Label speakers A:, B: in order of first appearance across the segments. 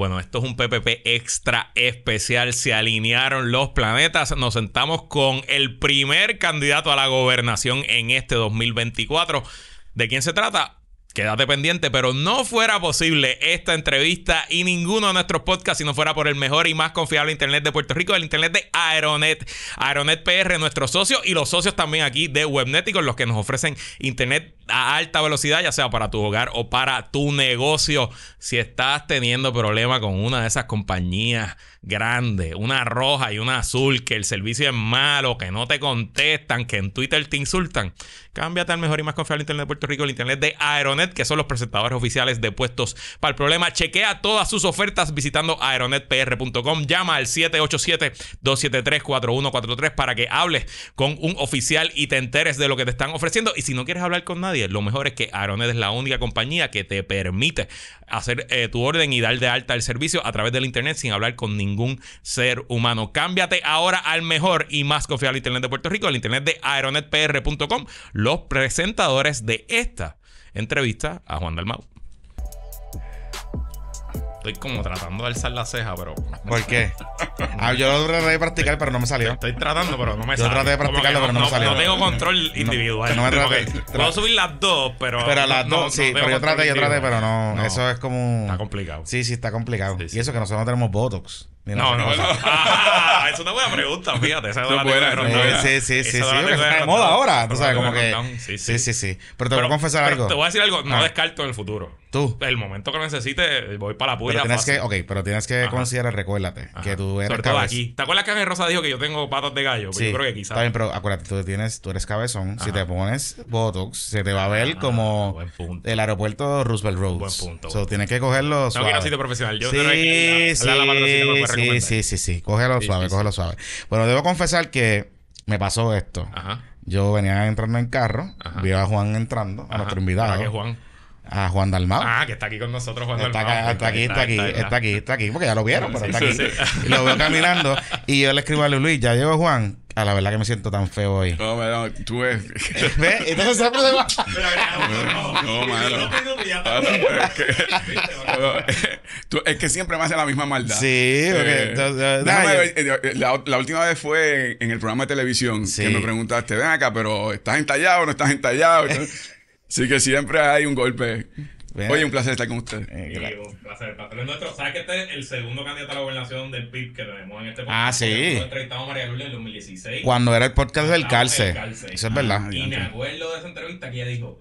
A: Bueno, esto es un PPP extra especial. Se alinearon los planetas. Nos sentamos con el primer candidato a la gobernación en este 2024. ¿De quién se trata? Quédate pendiente, pero no fuera posible esta entrevista y ninguno de nuestros podcasts si no fuera por el mejor y más confiable Internet de Puerto Rico, el Internet de Aeronet. Aeronet PR, nuestro socio y los socios también aquí de Webnet con los que nos ofrecen Internet a alta velocidad, ya sea para tu hogar o para tu negocio. Si estás teniendo problema con una de esas compañías grandes, una roja y una azul, que el servicio es malo, que no te contestan, que en Twitter te insultan, cámbiate al mejor y más confiable Internet de Puerto Rico, el Internet de Aeronet que son los presentadores oficiales de Puestos para el Problema. Chequea todas sus ofertas visitando aeronetpr.com. Llama al 787-273-4143 para que hables con un oficial y te enteres de lo que te están ofreciendo. Y si no quieres hablar con nadie, lo mejor es que Aeronet es la única compañía que te permite hacer eh, tu orden y dar de alta el servicio a través del Internet sin hablar con ningún ser humano. Cámbiate ahora al mejor y más confiable Internet de Puerto Rico, el Internet de aeronetpr.com. Los presentadores de esta entrevista a Juan Dalmau. Estoy como tratando de alzar la ceja, pero. ¿Por qué?
B: Ah, yo lo traté de practicar, pero no me salió. Estoy
A: tratando, pero no me salió. Yo traté de practicarlo, pero no, salió. No tengo control individual. No, me traté, Puedo subir las dos, pero. Pero las dos, sí. pero yo traté, yo traté, pero
B: no, Eso es como. Está complicado. Sí, sí, está complicado. Y eso que nosotros no tenemos Botox. No, no, no. Ah,
A: es una buena pregunta, fíjate. Esa es una buena pregunta. Sí, sí, sí. sí, de moda ahora. sabes, como que. Sí,
B: sí, sí. Pero te voy a confesar algo. Te voy a decir algo. No ah.
A: descarto el futuro. Tú. El momento que necesite, voy para la puerta. Tienes que,
B: ok, pero tienes que considerar, recuérdate, que tú eres. cabezón
A: ¿Te acuerdas que Ángel Rosa dijo que yo tengo patas de gallo? Pues sí, yo creo que quizás. Está bien,
B: pero acuérdate, tú, tienes, tú eres cabezón. Si te pones Botox, se te va a ver ah, como el aeropuerto Roosevelt Roads. Buen punto. tienes que cogerlo. No quiero sitio profesional. Yo sí, sí sí, sí, sí, sí. Cógelo suave, cógelo suave. Bueno, debo confesar que me pasó esto. Ajá. Yo venía entrando en carro, vi a Juan entrando, a nuestro invitado. ¿A qué Juan? A Juan Dalmau. Ah,
A: que está aquí con nosotros, Juan está está, aquí, está, aquí, está, aquí,
B: está aquí, porque ya lo vieron, pero está aquí. lo veo caminando y yo le escribo a Luis, ya llegó Juan, Ah, la verdad que me siento tan feo hoy. tú Entonces No,
C: no, ah, Es que siempre me hace la misma maldad. Sí, eh, porque. Eh, la, última vez fue en el programa de televisión que me preguntaste, ven acá, pero ¿estás entallado o no estás entallado? Así que siempre hay un golpe. Oye, un placer estar con usted. Eh, claro. un
A: placer, el nuestro. ¿Sabes que este es el segundo candidato a la gobernación del PIB que tenemos en este ah, podcast? Ah, sí. entrevistamos a María Lula en el 2016. Cuando era el podcast del cárcel. Eso es verdad. Y me acuerdo de esa entrevista que ella dijo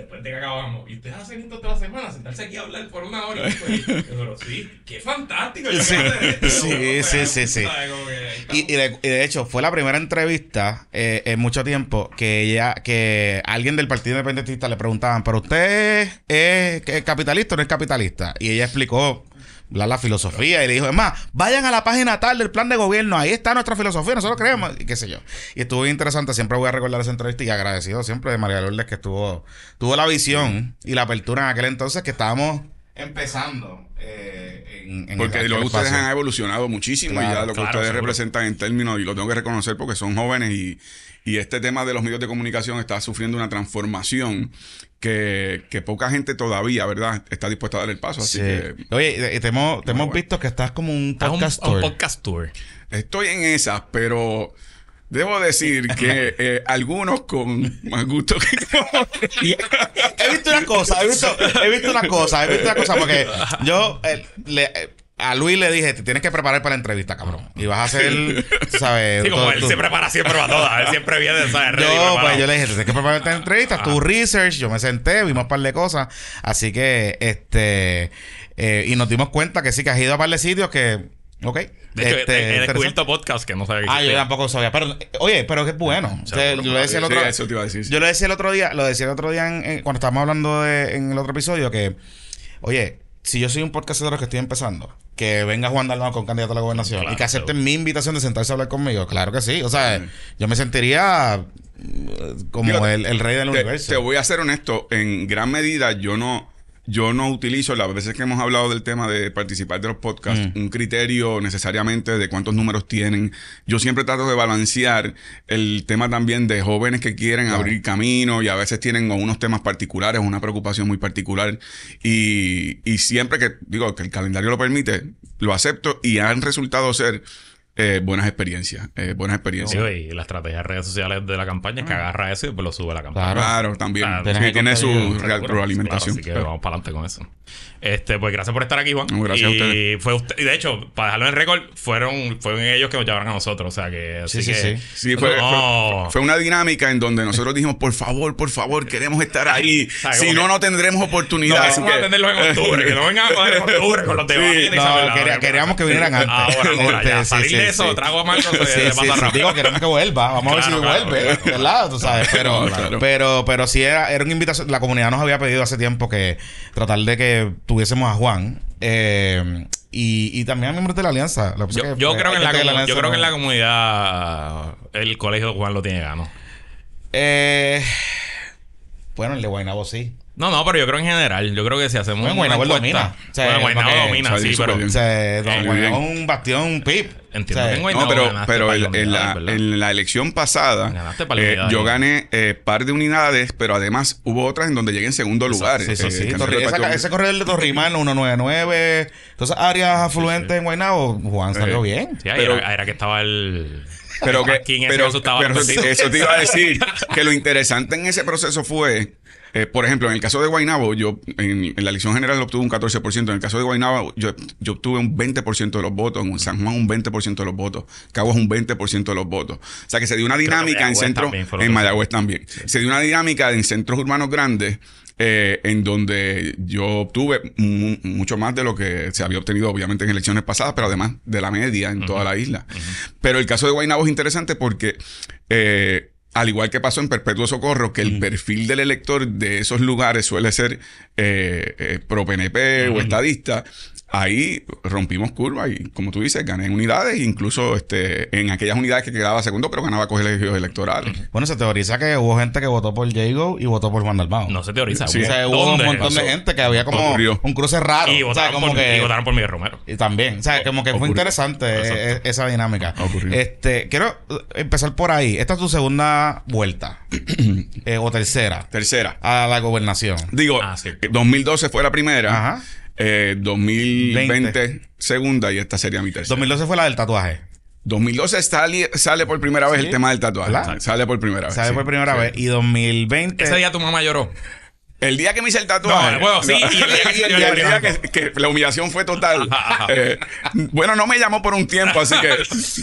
A: después de que acabamos. Y ustedes hacen esto toda la semana, sentarse aquí a hablar por una hora. Y después, pero sí, qué fantástico. sí, sí, sí, sí,
B: Y, de, hecho, fue la primera entrevista eh, en mucho tiempo que ella, que alguien del Partido Independentista le preguntaban, pero usted es capitalista o no es capitalista. Y ella explicó la, la filosofía. Y le dijo, es más, vayan a la página tal del plan de gobierno, ahí está nuestra filosofía, nosotros creemos, y qué sé yo. Y estuvo interesante, siempre voy a recordar esa entrevista y agradecido siempre de María Lourdes que estuvo,
C: tuvo la visión y
B: la apertura en aquel entonces que estábamos empezando.
C: Eh, en, en porque lo que ustedes han evolucionado muchísimo y lo que ustedes representan en términos, y lo tengo que reconocer porque son jóvenes y, y, este tema de los medios de comunicación está sufriendo una transformación que, poca gente todavía, ¿verdad? Está dispuesta a dar el paso. Así que, Oye, eh, eh, te hemos, te hemos
B: visto que estás como un podcast,
C: tour. Estoy en esas, pero... Debo decir que eh, algunos con más gusto que he visto una cosa, he visto, he visto una cosa, he visto una cosa, porque yo
B: le, a Luis le dije, te tienes que preparar para la entrevista, cabrón. Y vas a hacer, ¿sabes? Sí, él se prepara siempre para todas.
A: Él siempre viene, saber. No, pues yo le
B: dije, te tienes que preparar para la entrevista. Tu research, yo me senté, vimos un par de cosas. Así que, este... Eh, y nos dimos cuenta que sí, que has ido a un par de sitios que... Ok. De hecho, este, he, descubierto podcast que no sabía que Ah, yo tampoco sabía. Pero, oye, pero que es bueno. yo Yo lo decía el otro día, lo decía el otro día cuando estábamos hablando de, en el otro episodio que, oye, si yo soy un podcast de los que estoy empezando, que venga Juan Dalmau con candidato a la gobernación y que acepten mi invitación de sentarse a hablar conmigo, claro que sí. O sea, yo me sentiría eh, como el, rey del
C: universo. Te voy a ser honesto, en gran medida yo no yo no utilizo, las veces que hemos hablado del tema de participar de los podcasts, mm. un criterio necesariamente de cuántos números tienen. Yo siempre trato de balancear el tema también de jóvenes que quieren abrir camino y a veces tienen unos temas particulares, una preocupación muy particular. Y, y siempre que, digo, que el calendario lo permite, lo acepto y han resultado ser eh, buenas experiencias. Eh, buenas experiencias.
A: y la estrategia de redes sociales de la campaña es que ah. agarra eso y pues lo sube a la campaña. Claro, también. Ah, tiene su real, así que vamos para adelante con eso. Este, pues gracias por estar aquí, Juan. gracias y a ustedes. Fue usted, y de hecho, para dejarlo en récord, fueron, fueron ellos que nos llevaron a nosotros. O sea que. sí, sí, sí, fue, fue,
C: una dinámica en donde nosotros dijimos, por favor, por favor, queremos estar ahí. si no, no tendremos oportunidad. vamos a en octubre. que no vengan en octubre con los
B: debates. queríamos que vinieran ah, antes. Ahora, ahora, eso, trago a se sí, sí, pasa Digo, queremos que vuelva. Vamos a ver si vuelve, ¿verdad? Tú sabes. Pero, pero, pero sí era, era una invitación. La comunidad nos había pedido hace tiempo que tratar de que tuviésemos a Juan. Eh, y, y, también a miembros de la alianza. yo, creo que en la,
A: comunidad el colegio de Juan lo tiene gano. Eh, bueno, el
B: de Guaynabo sí.
A: No, no, pero yo creo en general. Yo creo que si hacemos bueno, una encuesta... domina. O sea, bueno, Guaynabo domina,
B: sí, pero... O sea, un bastión, pip. Entiendo o sea, Guaynabo No, pero, pero en, la,
C: en, la, elección pasada eh, yo gané eh, par de unidades, pero además hubo otras en donde llegué en segundo lugar. Eso, sí, eh, ese corredor de Torrimano,
B: 199, Entonces, áreas afluentes en Guaynabo, Juan salió eh, bien. pero,
C: era, que estaba el... Pero que, pero eso te iba a decir, que lo interesante en ese proceso fue eh, por ejemplo, en el caso de Guainabo, yo en, la elección general obtuve un 14%. En el caso de Guainabo, yo, obtuve un 20% de los votos. En San Juan, un 20% de los votos. Cabo es un 20% de los votos. O sea que se dio una dinámica en centros. En Mayagüez también. Se dio una dinámica en centros urbanos grandes. Eh, en donde yo obtuve mucho más de lo que se había obtenido obviamente en elecciones pasadas, pero además de la media en toda la isla. Pero el caso de Guainabo es interesante porque eh, al igual que pasó en Perpetuo Socorro, que el perfil del elector de esos lugares suele ser eh, eh pro-PNP o estadista, ahí rompimos curva y, como tú dices, gané en unidades, incluso este, en aquellas unidades que quedaba segundo, pero ganaba colegios electorales. Bueno, se teoriza que hubo gente que votó por Diego y votó por Juan Dalmao.
B: No se teoriza. hubo un montón de gente que había como un cruce raro. Y votaron, por, Miguel Romero. Y también. O sea, como que fue interesante e- e- esa dinámica. Este, quiero empezar por ahí. Esta es tu segunda vuelta.
C: Eh, o tercera. Tercera. A la gobernación. Digo, 2012 ah, eh, fue la primera. Ajá. Eh, 2020, segunda, y esta sería mi tercera. 2012 fue la del tatuaje. 2012 sale, sale por primera vez el tema del tatuaje. Sale por primera vez. Sale por primera vez. Y 2020. Ese día tu mamá lloró. El día que me hice el tatuaje. bueno, sí, y el, día que, la humillación fue total. Eh, bueno, no me llamó por un tiempo, así que.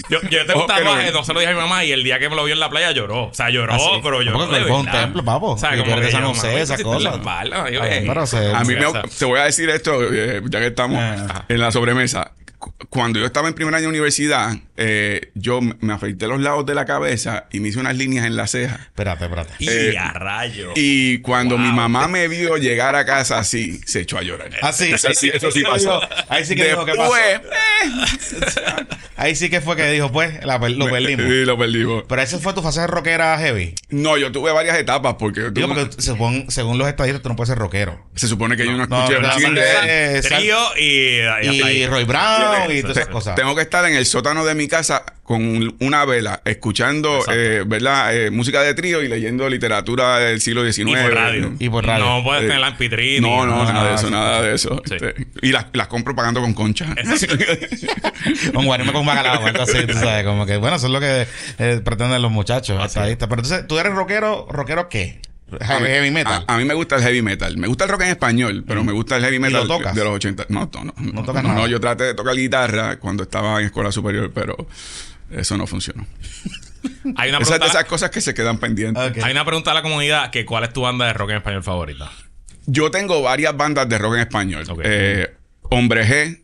C: yo, yo tengo un tatuaje, no
A: se lo dije a mi mamá, y el día que me lo vio en la playa lloró. O sea, lloró, ah, pero lloró. Porque un templo,
B: papo. O sea, como que esa no sé, esa cosa. A mí me,
C: te voy a decir esto, eh, ya que estamos ah. en la sobremesa. Cuando yo estaba en primer año de universidad, eh, yo me afeité los lados de la cabeza y me hice unas líneas en la ceja. Espérate, espérate. y eh, a rayo. Y cuando mi mamá me vio llegar a casa así, se echó a llorar. Así, ah, sí, eso sí pasó. Ahí sí que dijo que pasó. Ahí sí que fue que dijo, pues, lo perdimos. Sí, lo
B: perdimos. Pero esa fue tu fase de rockera heavy. No, yo tuve varias etapas porque. según,
C: los estadistas, tú no puedes ser rockero. Se supone que yo no, escuché no, de... y, y, y, Roy Brown y todas esas cosas. Tengo que estar en el sótano de mi casa con una vela, escuchando eh, ¿verdad? Eh, música de trío y leyendo literatura del siglo XIX. Y por radio. No puedes eh, tener No, no, nada, de eso, nada de eso. Este, y las, las, compro pagando con
B: concha. con con bacalao. sabes, bueno, eso es lo que eh, pretenden los muchachos. Hasta ahí Pero entonces, ¿tú eres rockero? ¿Rockero qué?
C: Heavy, metal. A, mí me gusta el heavy metal. Me gusta el rock en español, pero mm. me gusta el heavy metal de los 80. No, no, no. No, yo traté de tocar guitarra cuando estaba en escuela superior, pero eso no funcionó.
A: Hay una pregunta, Esas
C: cosas que se quedan pendientes. Hay
A: una pregunta a la comunidad que ¿cuál es tu banda de rock en español
C: favorita? Yo tengo varias bandas de rock en español. Eh, Hombre G,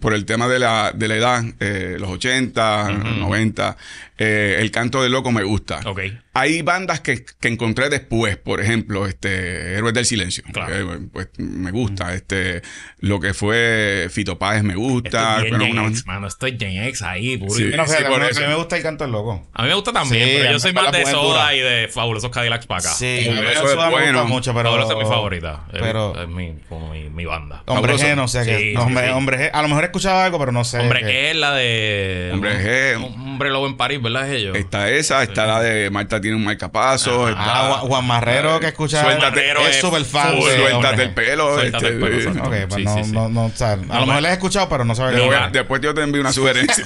C: por, el tema de la, edad, eh, los 80, 90. Eh, el canto de loco me gusta. Okay. Hay bandas que, que, encontré después, por ejemplo, este, Héroes del Silencio. Claro. Eh, pues me gusta. Este, lo que fue Fito Páez me gusta. Estoy una...
B: mano, estoy Gen X ahí, puro. a, mí, me gusta el canto del loco.
A: A mí me gusta también, pero yo soy más de Soda y de Fabulosos Cadillacs para acá. Sí, y eso es bueno. Mucho, pero, Fabuloso es mi favorita. Pero, es, mi, como mi, banda. Hombre G, no sé qué. Hombre, hombre
B: G. A lo mejor he escuchado algo, pero no sé. Hombre
C: G la de. Hombre G. Hombre Lobo en París, ¿verdad? Es ellos. Está esa, está la de Marta tiene un marcapaso. Ah, Juan Marrero que escucha. Suéltate, es súper fan. Suéltate el pelo. Suéltate el este, pelo. Pues no,
B: no, A lo mejor la he escuchado, pero
C: no sabes. Después yo te envío una sugerencia.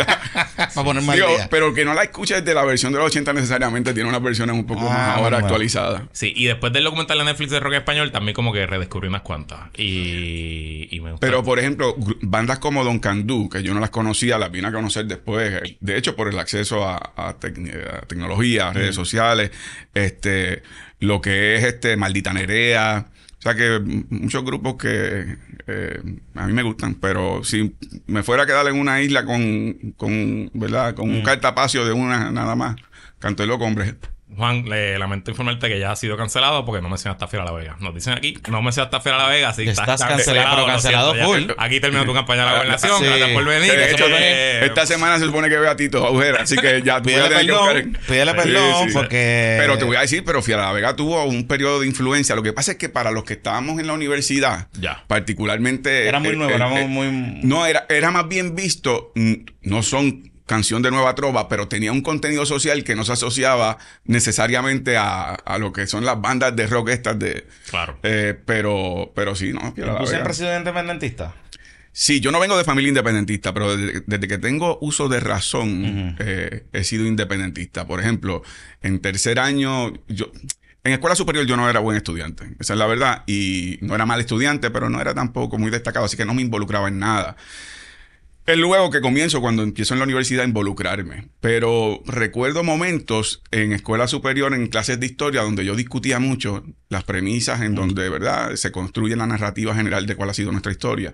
C: Pero que no la escuches de la versión de los 80 necesariamente. Tiene unas versiones un poco ah, más ahora actualizadas. Sí, y después del documental de Netflix de
A: rock español, también como que redescubrí unas cuantas. Y, Pero,
C: por ejemplo, bandas como Don Candú, que yo no las conocía, las vine a conocer después. Eh, de hecho, por el acceso a, tecnología, redes mm. sociales este, lo que es este Maldita Nerea. O sea que muchos grupos que eh, a mí me gustan, pero si me fuera a quedar en una isla con, con ¿verdad? Con un mm. cartapacio de una nada más, canto el loco, hombre.
A: Juan, le lamento informarte que ya ha sido cancelado porque no mencionaste a Fiera La Vega. Nos dicen aquí, no mencionaste a Fiera La Vega, si estás, cancelado, cancelado, cancelado full. aquí termina tu campaña de la gobernación, gracias por venir. esta
C: semana se supone que ve a Tito así que ya tú perdón, que pídele perdón porque Pero te voy a decir, pero Fiera La Vega tuvo un periodo de influencia. Lo que pasa es que para los que estábamos en la universidad, particularmente era muy nuevo, éramos muy No, era era más bien visto, no son canción de Nueva Trova, pero tenía un contenido social que no se asociaba necesariamente a, lo que son las bandas de rock estas de... Claro. Eh, pero, pero sí, ¿no? ¿Tú siempre has sido independentista? Sí, yo no vengo de familia independentista, pero desde, que tengo uso de razón eh, he sido independentista. Por ejemplo, en tercer año, yo, en escuela superior yo no era buen estudiante, esa es la verdad, y no era mal estudiante, pero no era tampoco muy destacado, así que no me involucraba en nada. Es luego que comienzo cuando empiezo en la universidad a involucrarme. Pero recuerdo momentos en escuela superior, en clases de historia, donde yo discutía mucho las premisas en donde, ¿verdad?, se construye la narrativa general de cuál ha sido nuestra historia.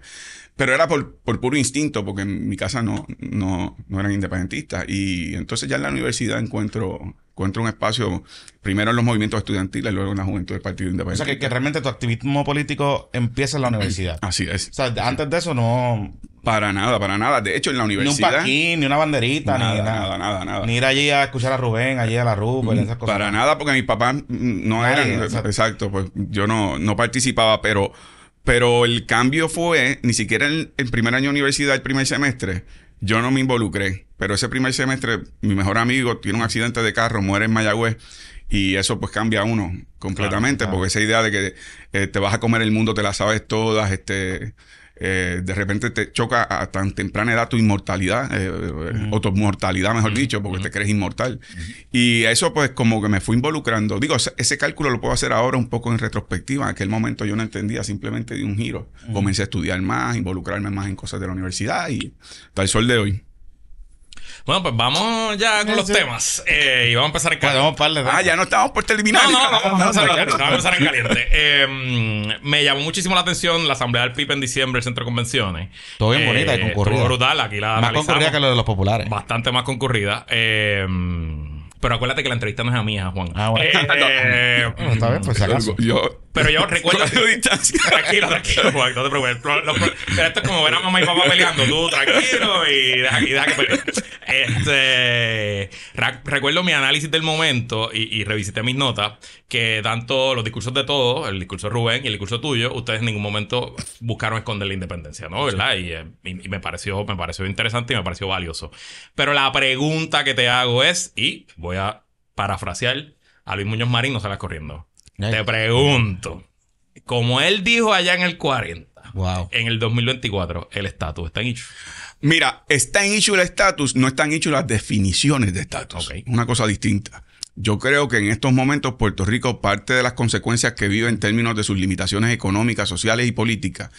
C: Pero era por, puro instinto, porque en mi casa no, no, eran independentistas. Y entonces ya en la universidad encuentro, encuentro un espacio, primero en los movimientos estudiantiles, luego en la juventud del Partido Independiente. O sea, que,
B: realmente tu activismo político empieza en la mm, universidad.
C: Así es. O sea, antes de eso no... Para nada, para nada. De hecho, en la universidad. Ni un paquín,
B: ni una banderita, ni nada.
C: nada, Ni ir allí a escuchar a
B: Rubén, allí a la Rupert,
C: mm, esas cosas. Para nada, porque mis papás mm, no eran. Exacto. pues yo no, no participaba, pero pero el cambio fue, ni siquiera en el primer año de universidad, el primer semestre, yo no me involucré. Pero ese primer semestre, mi mejor amigo tiene un accidente de carro, muere en Mayagüez. Y eso pues cambia a uno completamente, porque esa idea de que eh, te vas a comer el mundo, te la sabes todas, este eh, de repente te choca a tan temprana edad tu inmortalidad, eh, eh, o tu mortalidad, mejor dicho, porque te crees inmortal. Y eso pues como que me fue involucrando. Digo, ese, cálculo lo puedo hacer ahora un poco en retrospectiva. En aquel momento yo no entendía, simplemente di un giro. Comencé a estudiar más, involucrarme más en cosas de la universidad y tal sol de hoy.
A: Bueno, pues vamos ya con los temas. Eh, y vamos a empezar en pues caliente. ah, ya
C: no estamos por terminar. No, no, vamos, a empezar, en caliente.
A: Eh, me llamó muchísimo la atención la asamblea del PIB en diciembre, el centro de convenciones. Todo bien bonita y eh, concurrida. brutal, aquí Más concurrida que
B: lo de los populares. Bastante
A: más concurrida. pero acuérdate que la entrevista no es a mía Juan. Ah, bueno. está bien, pues si pero yo recuerdo. tranquilo, tranquilo, Juan, no te preocupes. pero esto es como ver a mamá y papá peleando, tú tranquilo y deja, que peleen. Este, recuerdo mi análisis del momento y, y, revisité mis notas, que tanto los discursos de todos, el discurso Rubén y el discurso tuyo, ustedes en ningún momento buscaron esconder la independencia, ¿no? ¿Verdad? Eh, y, me, pareció, me pareció interesante y me pareció valioso. Pero la pregunta que te hago es, y voy a parafrasear a Luis Muñoz Marín, no salgas corriendo. Te pregunto, como él dijo allá en el 40, en el 2024, el estatus está en
C: issue. Mira, está en issue el estatus, no están hechos las definiciones de estatus. Una cosa distinta. Yo creo que en estos momentos Puerto Rico, parte de las consecuencias que vive en términos de sus limitaciones económicas, sociales y políticas,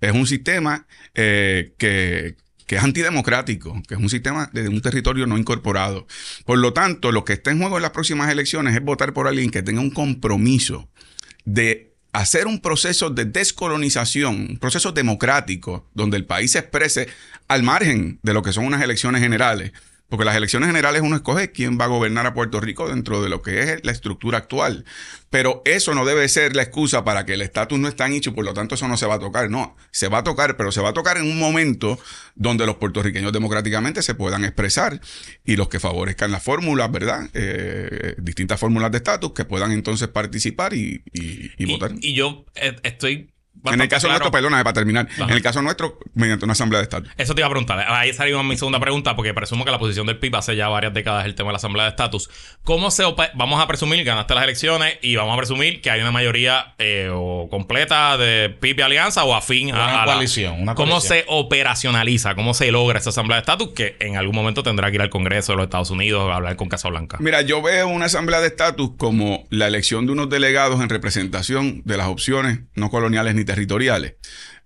C: es un sistema eh, que, que es antidemocrático, que es un sistema de un territorio no incorporado. Por lo tanto, lo que está en juego en las próximas elecciones es votar por alguien que tenga un compromiso de hacer un proceso de descolonización, un proceso democrático, donde el país se exprese al margen de lo que son unas elecciones generales. Porque las elecciones generales uno escoge quién va a gobernar a Puerto Rico dentro de lo que es la estructura actual. Pero eso no debe ser la excusa para que el estatus no esté hecho y por lo tanto eso no se va a tocar. No, se va a tocar, pero se va a tocar en un momento donde los puertorriqueños democráticamente se puedan expresar y los que favorezcan las fórmulas, ¿verdad? Eh, distintas fórmulas de estatus que puedan entonces participar y, y votar. Y yo eh,
A: estoy en el caso nuestro,
C: perdóname, para terminar. En el caso nuestro, mediante una asamblea de estatus.
A: Eso te iba a preguntar. Ahí salió mi segunda pregunta, porque presumo que la posición del PIB hace ya varias décadas el tema de la asamblea de estatus. ¿Cómo se Vamos a presumir, ganaste las elecciones y vamos a presumir que hay una mayoría eh, completa de PIB y alianza o afín a, la coalición, ¿Cómo se operacionaliza? ¿Cómo se logra esa asamblea de estatus que en algún momento tendrá que ir al Congreso de los Estados Unidos a hablar con Blanca?
C: Mira, yo veo una asamblea de estatus como la elección de unos delegados en representación de las opciones no coloniales ni territoriales.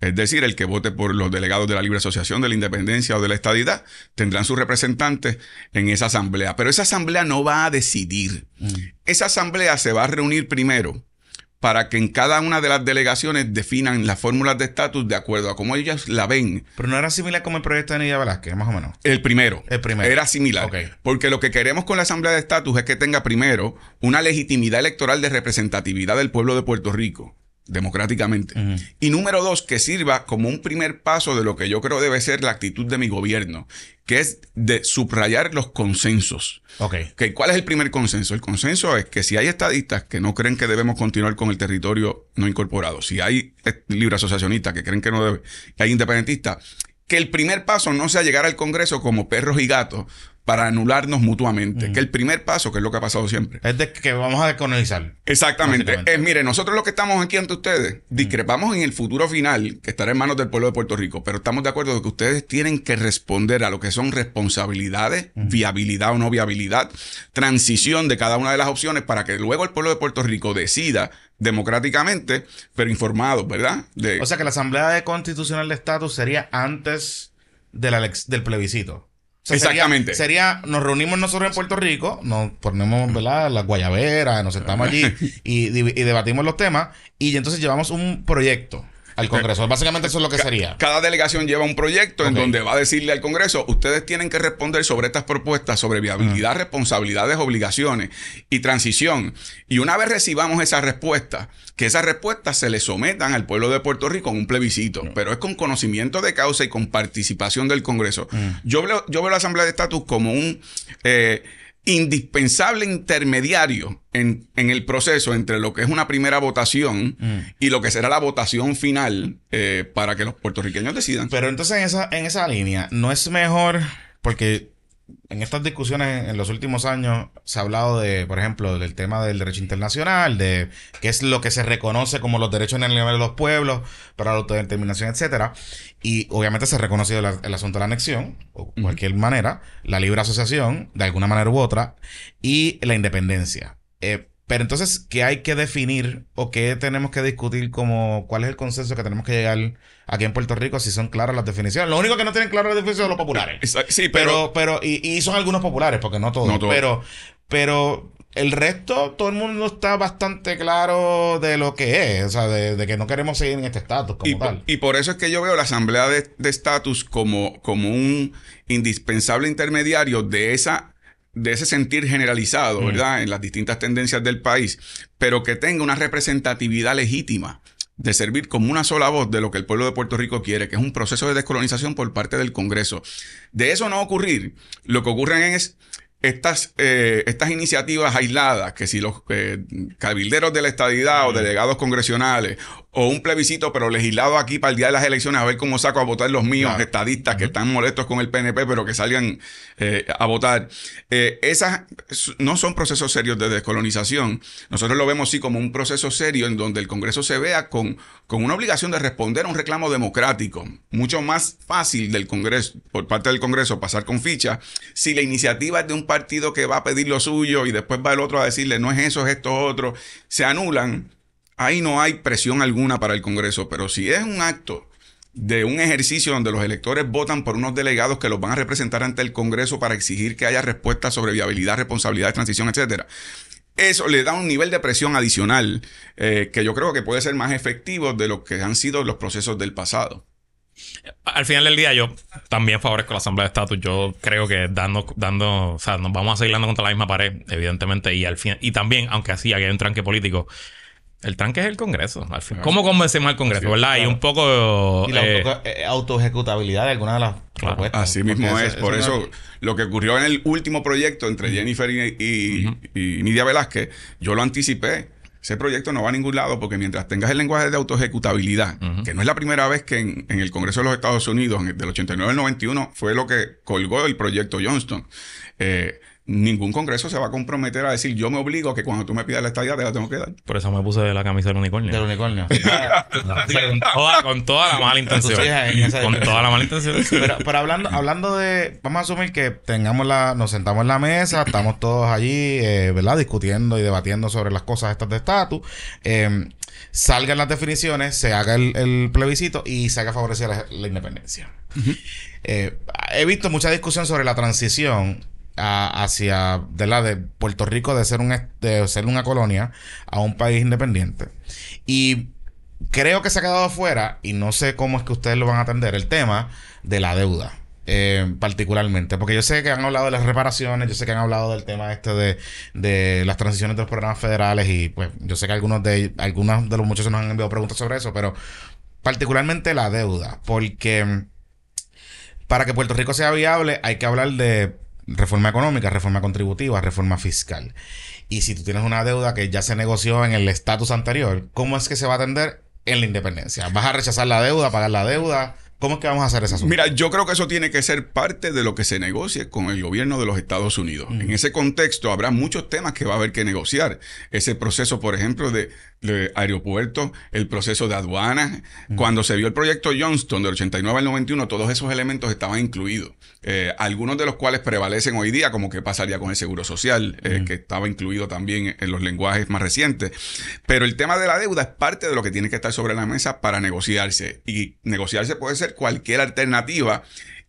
C: Es decir, el que vote por los delegados de la Libre Asociación, de la Independencia o de la Estadidad, tendrán sus representantes en esa asamblea. Pero esa asamblea no va a decidir. Mm. Esa asamblea se va a reunir primero para que en cada una de las delegaciones definan las fórmulas de estatus de acuerdo a cómo ellas la ven. Pero no era similar
B: como el proyecto de Nidia Velázquez, más o menos.
C: El primero. El primero. Era similar. Porque lo que queremos con la Asamblea de Estatus es que tenga primero una legitimidad electoral de representatividad del pueblo de Puerto Rico democráticamente. Y número dos, que sirva como un primer paso de lo que yo creo debe ser la actitud de mi gobierno, que es de subrayar los consensos. ¿Cuál es el primer consenso? El consenso es que si hay estadistas que no creen que debemos continuar con el territorio no incorporado, si hay libre asociacionistas que creen que no debe, que hay independentistas, que el primer paso no sea llegar al Congreso como perros y gatos para anularnos mutuamente, que el primer paso, que es lo que ha pasado siempre. Es de que vamos a descolonizar. Exactamente. Es, eh, mire, nosotros los que estamos aquí ante ustedes, discrepamos en el futuro final, que estará en manos del pueblo de Puerto Rico, pero estamos de acuerdo de que ustedes tienen que responder a lo que son responsabilidades, viabilidad o no viabilidad, transición de cada una de las opciones para que luego el pueblo de Puerto Rico decida democráticamente, pero informado, ¿verdad? O
B: sea que la Asamblea de Constitucional de Estatus sería antes del plebiscito. Exactamente. Sería, nos reunimos nosotros en Puerto Rico, nos ponemos, ¿verdad? Las guayaberas, nos sentamos allí y debatimos los temas y entonces llevamos un proyecto al Congreso.
C: Básicamente eso es lo que sería. Cada delegación lleva un proyecto en donde va a decirle al Congreso, ustedes tienen que responder sobre estas propuestas, sobre viabilidad, responsabilidades, obligaciones y transición. Y una vez recibamos esa respuesta, que esas respuestas se le sometan al pueblo de Puerto Rico en un plebiscito, pero es con conocimiento de causa y con participación del Congreso. yo, veo, yo veo la Asamblea de Estatus como un... Eh, indispensable intermediario en, el proceso entre lo que es una primera votación mm. y lo que será la votación final eh, para que los puertorriqueños decidan. Pero entonces en esa, en esa línea,
B: ¿no es mejor? Porque en estas discusiones en los últimos años se ha hablado de, por ejemplo, del tema del derecho internacional, de qué es lo que se reconoce como los derechos en el nivel de los pueblos para la autodeterminación, etcétera. Y obviamente se ha reconocido el asunto de la anexión, o cualquier manera, la libre asociación, de alguna manera u otra, y la independencia. Eh, pero entonces, ¿qué hay que definir o qué tenemos que discutir como cuál es el consenso que tenemos que llegar aquí en Puerto Rico si son claras las definiciones? Lo único que no tienen claras las definiciones son los populares.
C: Sí, pero... pero, y,
B: son algunos populares, porque no todos. No todos. Pero, pero el resto, todo el mundo está bastante claro de lo que es, o sea, de, que no queremos seguir en este estatus como y, tal.
C: Y por eso es que yo veo la asamblea de estatus como, como un indispensable intermediario de esa de ese sentir generalizado, mm. ¿verdad? En las distintas tendencias del país, pero que tenga una representatividad legítima de servir como una sola voz de lo que el pueblo de Puerto Rico quiere, que es un proceso de descolonización por parte del Congreso. De eso no ocurrir, lo que ocurre es estas, eh, estas iniciativas aisladas, que si los eh, cabilderos de la estadidad o delegados congresionales o un plebiscito, pero legislado aquí para el día de las elecciones, a ver cómo saco a votar los míos estadistas que están molestos con el PNP, pero que salgan eh, a votar. Eh, esas no son procesos serios de descolonización. Nosotros lo vemos sí como un proceso serio en donde el Congreso se vea con, con una obligación de responder a un reclamo democrático. Mucho más fácil del Congreso, por parte del Congreso, pasar con ficha si la iniciativa es de un partido que va a pedir lo suyo y después va el otro a decirle no es eso, es esto otro. Se anulan ahí no hay presión alguna para el Congreso, pero si es un acto de un ejercicio donde los electores votan por unos delegados que los van a representar ante el Congreso para exigir que haya respuesta sobre viabilidad, responsabilidad transición, etcétera. Eso le da un nivel de presión adicional eh, que yo creo que puede ser más efectivo de lo que han sido los procesos del pasado.
A: Al final del día, yo también favorezco la Asamblea de Estatus. Yo creo que dando, dando, o sea, nos vamos a seguir dando contra la misma pared, evidentemente. Y al fin, y también, aunque así haya un tranque político, el tanque es el Congreso. Al
C: final. ¿Cómo convencemos al Congreso, verdad? Y un poco. Y la eh, eh, autoejecutabilidad de alguna de las propuestas. Así mismo es. Por eso, lo que ocurrió en el último proyecto entre Jennifer y, y, Nidia Velázquez, yo lo anticipé. Ese proyecto no va a ningún lado porque mientras tengas el lenguaje de autoejecutabilidad, que no es la primera vez que en, el Congreso de los Estados Unidos, del 89 al 91, fue lo que colgó el proyecto Johnston. Eh, ningún congreso se va a comprometer a decir yo me obligo a que cuando tú me pidas la estadía te la tengo que dar.
A: Por eso me puse la camisa del unicornio. Del unicornio. con, toda, la mala intención. con toda la mala intención.
B: pero, hablando, hablando de, vamos a asumir que tengamos la, nos sentamos en la mesa, estamos todos allí, eh, ¿verdad? Discutiendo y debatiendo sobre las cosas estas de estatus. Eh, salgan las definiciones, se haga el, plebiscito y se haga favorecer la, independencia. Eh, he visto mucha discusión sobre la transición hacia de la de Puerto Rico de ser un ser una colonia a un país independiente y creo que se ha quedado afuera y no sé cómo es que ustedes lo van a atender el tema de la deuda eh, particularmente, porque yo sé que han hablado de las reparaciones, yo sé que han hablado del tema este de, las transiciones de los programas federales y pues yo sé que algunos de algunos de los muchachos nos han enviado preguntas sobre eso, pero particularmente la deuda, porque para que Puerto Rico sea viable hay que hablar de reforma económica, reforma contributiva, reforma fiscal. Y si tú tienes una deuda que ya se negoció en el estatus anterior, ¿cómo es que se va a atender en la independencia? ¿Vas a rechazar la deuda, pagar la deuda? ¿Cómo es que vamos a hacer esa asunto?
C: Mira, yo creo que eso tiene que ser parte de lo que se negocie con el gobierno de los Estados Unidos. En ese contexto habrá muchos temas que va a haber que negociar. Ese proceso, por ejemplo, de, aeropuertos, el proceso de aduanas. Cuando se vio el proyecto Johnston del 89 al 91, todos esos elementos estaban incluidos. Eh, algunos de los cuales prevalecen hoy día, como qué pasaría con el seguro social, eh, que estaba incluido también en los lenguajes más recientes. Pero el tema de la deuda es parte de lo que tiene que estar sobre la mesa para negociarse. Y negociarse puede ser cualquier alternativa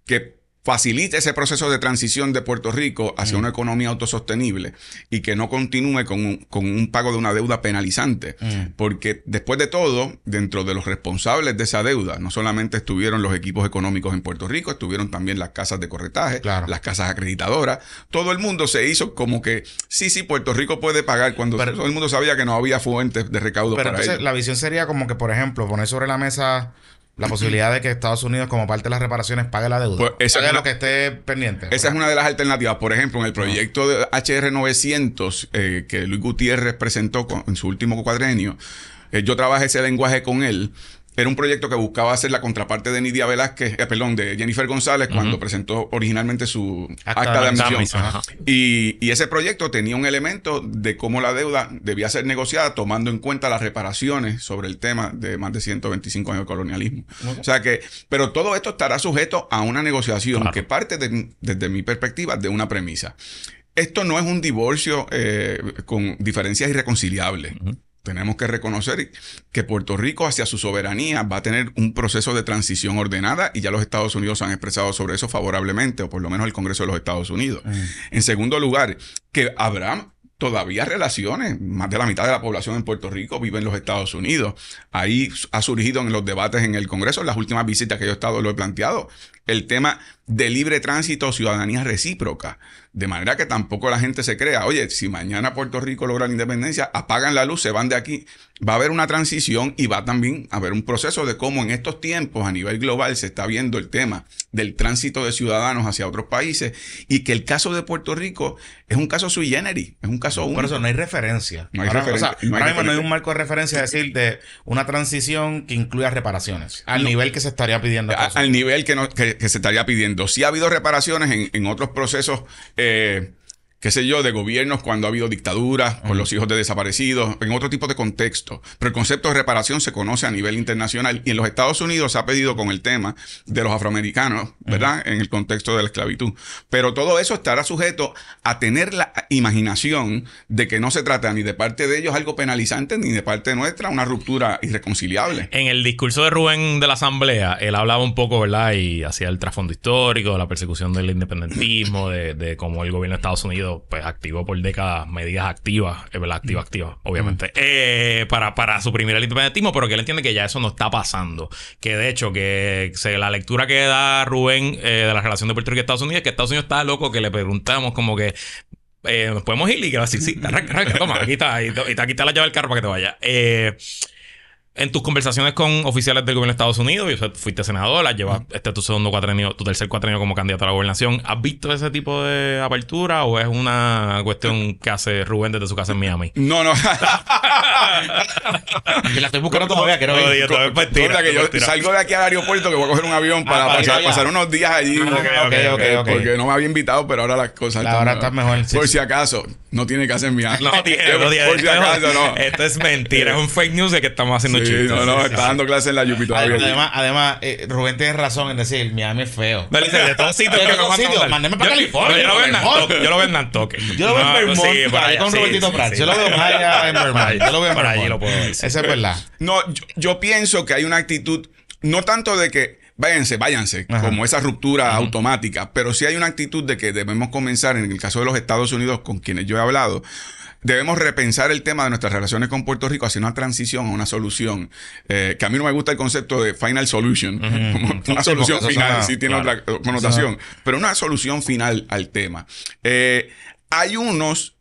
C: que facilite ese proceso de transición de Puerto Rico hacia mm. una economía autosostenible y que no continúe con un, pago de una deuda penalizante. Mm. Porque después de todo, dentro de los responsables de esa deuda, no solamente estuvieron los equipos económicos en Puerto Rico, estuvieron también las casas de corretaje, las casas acreditadoras, todo el mundo se hizo como que, sí, sí, Puerto Rico puede pagar cuando todo el mundo sabía que no había fuentes de recaudo. Pero para la
B: visión sería como que, por ejemplo, poner sobre la mesa la posibilidad de que Estados Unidos, como parte de las reparaciones, pague la deuda.
C: Pues esa es lo que esté pendiente. Esa es una de las alternativas. Por ejemplo, en el ah. proyecto de HR 900 eh, que Luis Gutiérrez presentó en su último cuadrenio, eh, yo trabajé ese lenguaje con él era un proyecto que buscaba hacer la contraparte de Nidia Velázquez, eh, perdón, de Jennifer González cuando presentó originalmente su acta, de admisión. Y, ese proyecto tenía un elemento de cómo la deuda debía ser negociada tomando en cuenta las reparaciones sobre el tema de más de 125 años de colonialismo. O sea que, pero todo esto estará sujeto a una negociación que parte desde mi perspectiva de una premisa. Esto no es un divorcio eh, con diferencias irreconciliables tenemos que reconocer que Puerto Rico hacia su soberanía va a tener un proceso de transición ordenada y ya los Estados Unidos han expresado sobre eso favorablemente, o por lo menos el Congreso de los Estados Unidos. Ah. En segundo lugar, que habrá todavía relaciones, más de la mitad de la población en Puerto Rico vive en los Estados Unidos. Ahí ha surgido en los debates en el Congreso, en las últimas visitas que yo he estado, lo he planteado, el tema de libre tránsito, o ciudadanía recíproca. De manera que tampoco la gente se crea, oye, si mañana Puerto Rico logra la independencia, apagan la luz, se van de aquí. Va a haber una transición y va también a haber un proceso de cómo en estos tiempos a nivel global se está viendo el tema del tránsito de ciudadanos hacia otros países y que el caso de Puerto Rico es un caso sui generis, es un caso único. Por eso no
B: hay referencia. No hay referencia no hay, un
C: marco de referencia, decir, de una
B: transición que incluya reparaciones
C: al nivel que se estaría pidiendo. al nivel que, no, que, se estaría pidiendo. Sí ha habido reparaciones en, en otros procesos eh, qué sé yo, de gobiernos cuando ha habido dictaduras, con los hijos de desaparecidos, en otro tipo de contexto. Pero el concepto de reparación se conoce a nivel internacional y en los Estados Unidos se ha pedido con el tema de los afroamericanos, ¿verdad? En el contexto de la esclavitud. Pero todo eso estará sujeto a tener la imaginación de que no se trata ni de parte de ellos algo penalizante, ni de parte nuestra una ruptura irreconciliable.
A: En el discurso de Rubén de la Asamblea, él hablaba un poco, ¿verdad? Y hacía el trasfondo histórico, la persecución del independentismo, de, de cómo el gobierno de Estados Unidos pues, activo por décadas medidas activas, ¿verdad? Activa, activa, obviamente, eh, para, para suprimir el independentismo, pero que él entiende que ya eso no está pasando. Que de hecho, que la lectura que da Rubén eh, de la relación de Puerto Rico y Estados Unidos es que Estados Unidos está loco, que le preguntamos como que eh, nos podemos ir y que va a decir, sí, arranca, arranca, toma, aquí está, y, aquí está la llave del carro para que te vaya. Eh, en tus conversaciones con oficiales del gobierno de Estados Unidos, y, fuiste senador, has llevado este tu segundo cuatrenio, tu tercer cuatrenio como candidato a la gobernación. ¿Has visto ese tipo de apertura o es una cuestión que hace Rubén desde su casa en Miami?
C: No, no. la estoy buscando todavía, quiero no, que yo salgo de aquí al aeropuerto que voy a coger un avión ah, para, pasar, unos días allí. Ah, okay, okay, porque no me había invitado, pero ahora las cosas. La están ahora mejor. Por si acaso. No tiene que hacer mi No, no tiene, no tiene. Esto es mentira, es un fake news de que estamos haciendo sí, chistes. No, no, está dando clases en la Jupiter. Además,
B: además eh, Rubén tiene razón en decir, Miami es feo. No, dice, de todos sitios que sitios, para yo, California. Yo lo veo en Nantucket. Yo lo veo
C: en Nantucket. Yo lo veo en pues Vermont,
B: sí, ahí, con Robertito Prats. Yo lo veo allá en Vermont. Yo lo veo en Vermont. y lo puedo Eso es verdad.
C: No, yo pienso que hay una actitud, no tanto de que váyanse, váyanse, como esa ruptura automática. Pero sí hay una actitud de que debemos comenzar, en el caso de los Estados Unidos, con quienes yo he hablado, debemos repensar el tema de nuestras relaciones con Puerto Rico hacia una transición, a una solución. Eh, que a mí no me gusta el concepto de final solution, como una solución final, si tiene otra connotación, pero una solución final al tema. Eh, hay unos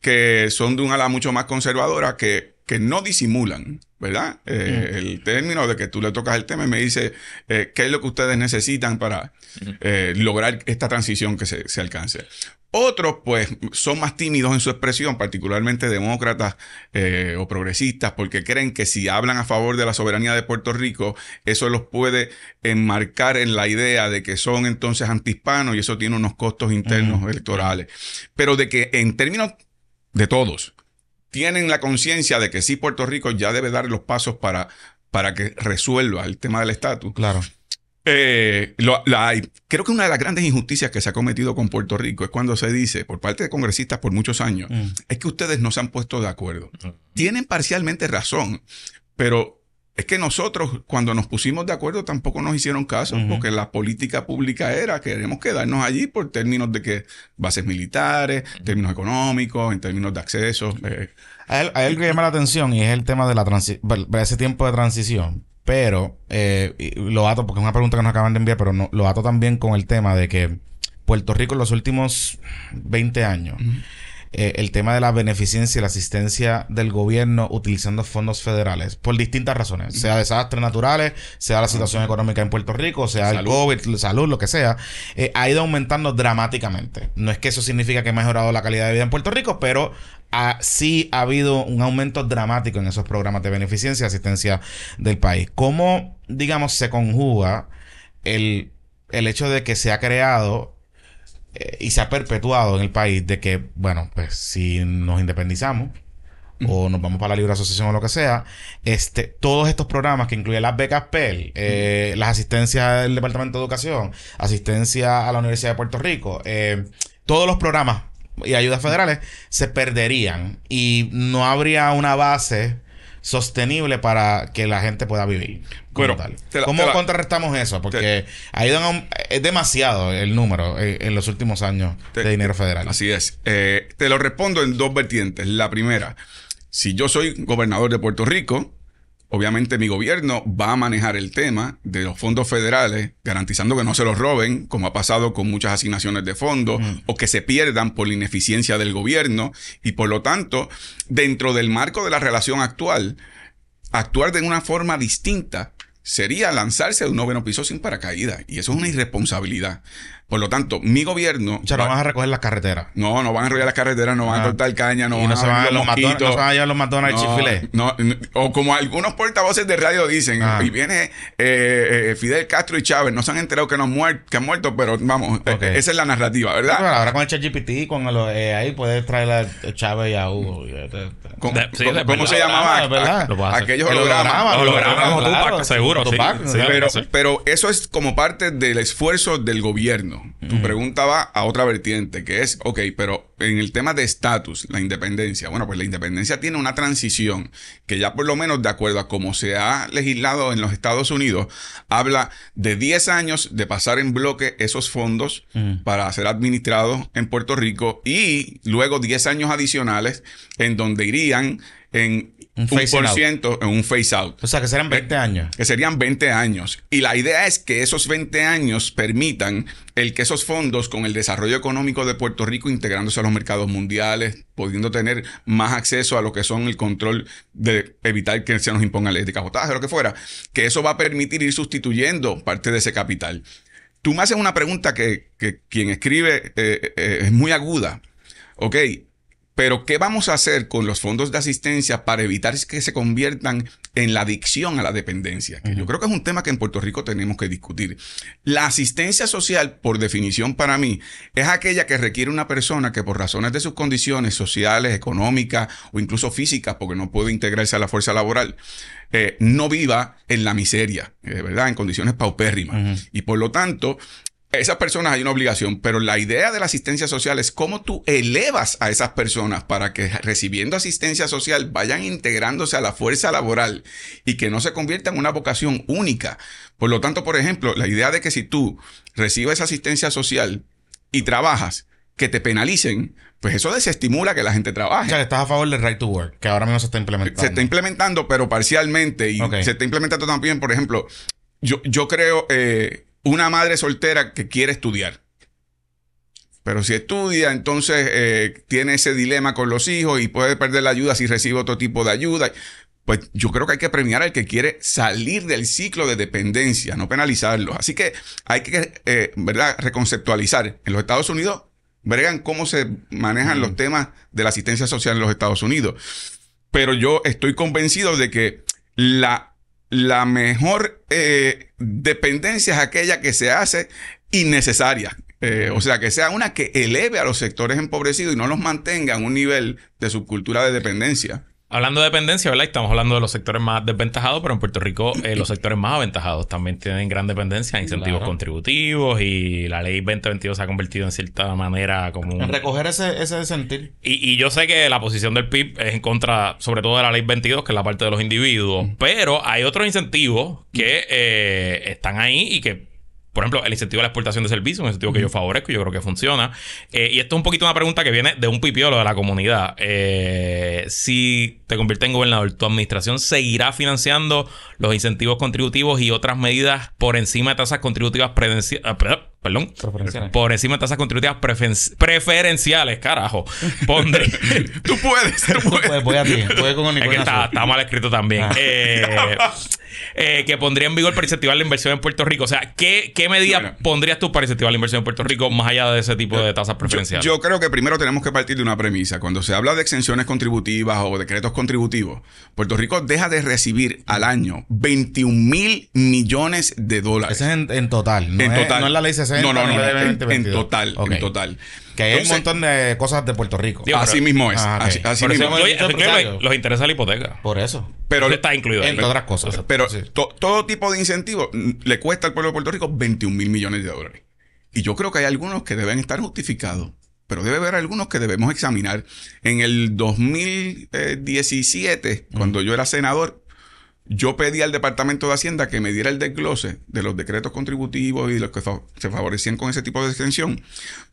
C: que son de un ala mucho más conservadora que, que no disimulan ¿verdad? Eh, el término de que tú le tocas el tema y me dice eh, qué es lo que ustedes necesitan para eh, lograr esta transición que se, alcance. Otros, pues, son más tímidos en su expresión, particularmente demócratas o progresistas, porque creen que si hablan a favor de la soberanía de Puerto Rico, eso los puede enmarcar en la idea de que son entonces antihispanos y eso tiene unos costos internos electorales. Pero de que en términos de todos, tienen la conciencia de que sí, Puerto Rico ya debe dar los pasos para, para que resuelva el tema del estatus. Claro. Eh, creo que una de las grandes injusticias que se ha cometido con Puerto Rico es cuando se dice, por parte de congresistas por muchos años, mm. es que ustedes no se han puesto de acuerdo. Mm. Tienen parcialmente razón, pero es que nosotros cuando nos pusimos de acuerdo tampoco nos hicieron caso, porque la política pública era que queremos quedarnos allí por términos de que bases militares, términos económicos, en términos de acceso. Eh. A él que llama la atención y es el tema de la transición, ese tiempo de
B: transición. Pero eh, lo ato, porque es una pregunta que nos acaban de enviar, pero lo ato también con el tema de que Puerto Rico en los últimos 20 años. Eh, el tema de la beneficencia y la asistencia del gobierno utilizando fondos federales por distintas razones, sea desastres naturales, sea la situación económica en Puerto Rico, sea el COVID, salud, lo que sea, eh, ha ido aumentando dramáticamente. No es que eso significa que ha mejorado la calidad de vida en Puerto Rico, pero sí ha habido un aumento dramático en esos programas de beneficencia y asistencia del país. ¿Cómo, digamos, se conjuga el, el hecho de que se ha creado y se ha perpetuado en el país de que, bueno, pues si nos independizamos o nos vamos para la libre asociación o lo que sea, este, todos estos programas que incluyen las becas PEL, eh, las asistencias del Departamento de Educación, asistencia a la Universidad de Puerto Rico, eh, todos los programas y ayudas federales se perderían y no habría una base sostenible para que la gente pueda vivir. ¿Cómo contrarrestamos eso? Porque ahí es demasiado el número eh, en, los últimos años de dinero federal.
C: Así es. Eh, te lo respondo en dos vertientes. La primera, si yo soy gobernador de Puerto Rico, Obviamente mi gobierno va a manejar el tema de los fondos federales, garantizando que no se los roben, como ha pasado con muchas asignaciones de fondos, o que se pierdan por la ineficiencia del gobierno. Y por lo tanto, dentro del marco de la relación actual, actuar de una forma distinta sería lanzarse a un noveno piso sin paracaídas. Y eso es una irresponsabilidad. Por lo tanto, mi gobierno. O sea, no van a recoger las carreteras. No, no van a recoger las carreteras, no van a cortar caña, no, van, a se a los mosquitos, no se van a llevar los matones no, al no, no, o como algunos portavoces de radio dicen, ah. y viene eh, eh, eh, Fidel Castro y Chávez, no se han enterado que, no han, muerto, que han muerto, pero vamos, esa es la narrativa, ¿verdad?
B: ahora con el ChatGPT, con el, ahí puedes traer a Chávez y a Hugo. Este, este. ¿Cómo, sí, ¿cómo, se llamaba? lo Aquellos hologramas. Hologramas, seguro.
C: Pero eso es como parte del esfuerzo del gobierno. Tu pregunta va a otra vertiente, que es, ok, pero en el tema de estatus, la independencia, bueno, pues la independencia tiene una transición que ya por lo menos de acuerdo a cómo se ha legislado en los Estados Unidos, habla de 10 años de pasar en bloque esos fondos para ser administrados en Puerto Rico y luego 10 años adicionales en donde irían en un, un en un face out. O sea, que serían 20 eh, años. Que serían 20 años. Y la idea es que esos 20 años permitan el que esos fondos, con el desarrollo económico de Puerto Rico, integrándose a los mercados mundiales, pudiendo tener más acceso a lo que son el control de evitar que se nos impongan leyes de cabotaje o lo que fuera, que eso va a permitir ir sustituyendo parte de ese capital. Tú me haces una pregunta que, quien escribe eh, eh, es muy aguda. Ok, pero ¿qué vamos a hacer con los fondos de asistencia para evitar que se conviertan en la adicción a la dependencia? yo creo que es un tema que en Puerto Rico tenemos que discutir. La asistencia social, por definición para mí, es aquella que requiere una persona que por razones de sus condiciones sociales, económicas o incluso físicas, porque no puede integrarse a la fuerza laboral, eh, no viva en la miseria, eh, ¿verdad? En condiciones paupérrimas. Y por lo tanto, esas personas hay una obligación, pero la idea de la asistencia social es cómo tú elevas a esas personas para que recibiendo asistencia social vayan integrándose a la fuerza laboral y que no se convierta en una vocación única. Por lo tanto, por ejemplo, la idea de que si tú recibes asistencia social y trabajas, que te penalicen, pues eso desestimula que la gente trabaje. O sea, estás a favor del right to work, que ahora mismo se está implementando. Se está implementando, pero parcialmente. Y se está implementando también, por ejemplo, yo, yo creo... Eh, una madre soltera que quiere estudiar. Pero si estudia, entonces eh, tiene ese dilema con los hijos y puede perder la ayuda si recibe otro tipo de ayuda. Pues yo creo que hay que premiar al que quiere salir del ciclo de dependencia, no penalizarlo. Así que hay que, eh, ¿verdad?, reconceptualizar. En los Estados Unidos, bregan cómo se manejan los mm. temas de la asistencia social en los Estados Unidos. Pero yo estoy convencido de que la la mejor eh, dependencia es aquella que se hace innecesaria. Eh, o sea, que sea una que eleve a los sectores empobrecidos y no los mantenga en un nivel de subcultura de dependencia.
A: Hablando de dependencia, ¿verdad? Estamos hablando de los sectores más desventajados, pero en Puerto Rico eh, los sectores más aventajados también tienen gran dependencia incentivos contributivos y la ley 2022 se ha convertido en cierta manera como... En
B: recoger ese, ese sentir.
A: Y, yo sé que la posición del PIB es en contra, sobre todo de la ley 22, que es la parte de los individuos, pero hay otros incentivos que eh, están ahí y que por ejemplo, el incentivo a la exportación de servicios, un incentivo que yo favorezco y yo creo que funciona. Eh, y esto es un poquito una pregunta que viene de un pipiolo de la comunidad. Eh, si te conviertes en gobernador, ¿tu administración seguirá financiando los incentivos contributivos y otras medidas por encima de tasas contributivas eh, perdón, por encima de tasas contributivas preferenciales, carajo. Pondré. tú puedes, tú puedes. Voy, a ti, con está, mal escrito también. Ah. Eh, eh, que pondría en vigor para incentivar la inversión en Puerto Rico. O sea, ¿qué, qué medidas pondrías tú para incentivar la inversión en Puerto Rico más allá de ese tipo de tasas preferenciales? Yo,
C: creo que primero tenemos que partir de una premisa. Cuando se habla de exenciones contributivas o decretos contributivos, Puerto Rico deja de recibir al año 21 mil millones de dólares. Eso es en, total. No en total. No es la ley 60. No, no, no. En, total,
B: total. Que hay un montón de cosas de Puerto Rico. así mismo es. Ah, mismo. los interesa la hipoteca. Por eso. Pero está incluido. en otras cosas. Pero
C: todo tipo de incentivos mm, le cuesta al pueblo de Puerto Rico 21 mil millones de dólares. Y yo creo que hay algunos que deben estar justificados pero debe haber algunos que debemos examinar. En el 2017, cuando yo era senador, yo pedí al Departamento de Hacienda que me diera el desglose de los decretos contributivos y los que se favorecían con ese tipo de extensión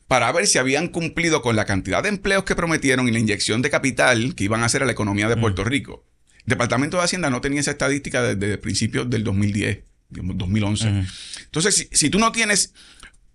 C: para ver si habían cumplido con la cantidad de empleos que prometieron y la inyección de capital que iban a hacer a la economía de mm. Puerto Rico. El Departamento de Hacienda no tenía esa estadística desde principios del 2010, digamos, 2011. Entonces, si tú no tienes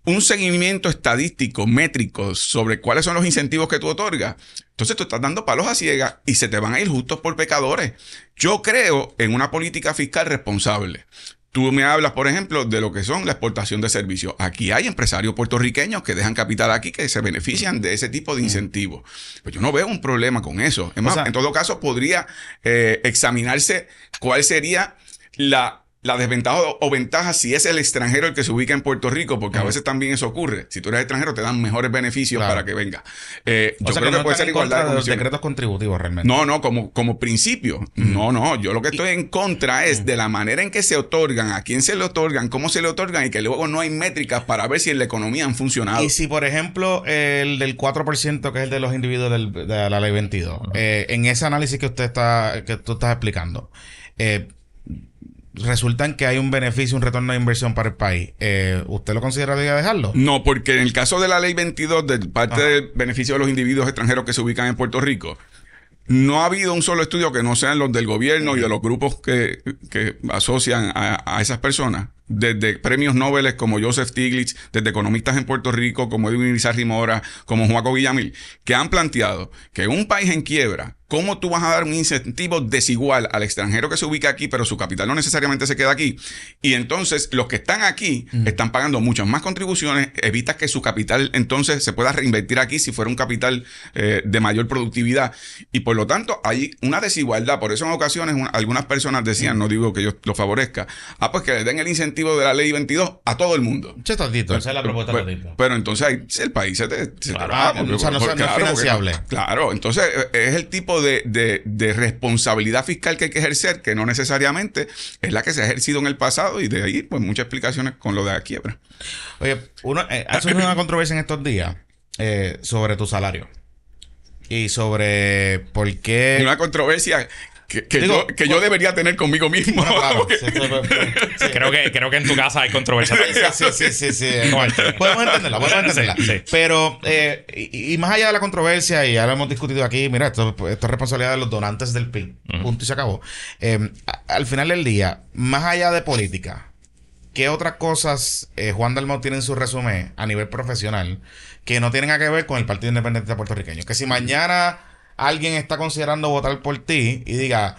C: un seguimiento estadístico, métrico, sobre cuáles son los incentivos que tú otorgas, entonces tú estás dando palos a ciegas y se te van a ir justos por pecadores. Yo creo en una política fiscal responsable. Tú me hablas, por ejemplo, de lo que son la exportación de servicios. Aquí hay empresarios puertorriqueños que dejan capital aquí que se benefician de ese tipo de mm. incentivos. Pues yo no veo un problema con eso. en todo caso, podría eh, examinarse cuál sería la la desventaja o ventaja si es el extranjero el que se ubica en Puerto Rico, porque a veces también eso ocurre. Si tú eres extranjero, te dan mejores beneficios para que venga. Eh, yo creo que, no puede ser igualdad de, contributivos realmente. No, no, como, como principio. No, no, yo lo que estoy en contra es de la manera en que se otorgan, a quién se le otorgan, cómo se le otorgan y que luego no hay métricas para ver si en la economía han funcionado. Y si, por ejemplo,
B: el del 4%, que es el de los individuos de la ley 22, eh, en ese análisis que usted está, que tú estás explicando, eh, resultan que hay un beneficio, un retorno de inversión para el país, eh, ¿usted lo considera dejarlo?
C: No, porque en el caso de la ley 22, de parte del beneficio de los individuos extranjeros que se ubican en Puerto Rico, no ha habido un solo estudio que no sean los del gobierno y de los grupos que, asocian a, esas personas. Desde premios Nobel como Joseph Stiglitz, desde economistas en Puerto Rico como Edwin Izarri Mora, como Juaco Guillamil, que han planteado que un país en quiebra ¿Cómo tú vas a dar un incentivo desigual al extranjero que se ubica aquí, pero su capital no necesariamente se queda aquí? Y entonces los que están aquí están pagando muchas más contribuciones, evitas que su capital entonces se pueda reinvertir aquí si fuera un capital eh, de mayor productividad. Y por lo tanto hay una desigualdad. Por eso en ocasiones algunas personas decían, no digo que yo lo favorezca, ah, pues que le den el incentivo de la ley 22 a todo el mundo. Esa es la propuesta pero, entonces el país se te, financiable. claro, entonces eh, es el tipo de de, responsabilidad fiscal que hay que ejercer, que no necesariamente es la que se ha ejercido en el pasado, y de ahí, pues, muchas explicaciones con lo de la quiebra. Oye, uno, eh, ha surgido una controversia en estos días eh, sobre tu salario. Y sobre
B: por qué.
C: Una controversia que, yo, pues, debería tener conmigo mismo. Ah, claro, pues, pues, Creo, que, en tu casa hay controversia. sí, sí, sí. Eh. podemos
A: entenderla, podemos entenderla.
B: Pero, eh, y, más allá de la controversia, y ya lo hemos discutido aquí, mira, esto, es responsabilidad de los donantes del PIB. Punto y se acabó. Eh, al final del día, más allá de política, ¿qué otras cosas Juan Dalmau tiene en su resumen a nivel profesional que no tienen a que ver con el Partido Independiente puertorriqueño? Que si mañana alguien está considerando votar por ti y diga,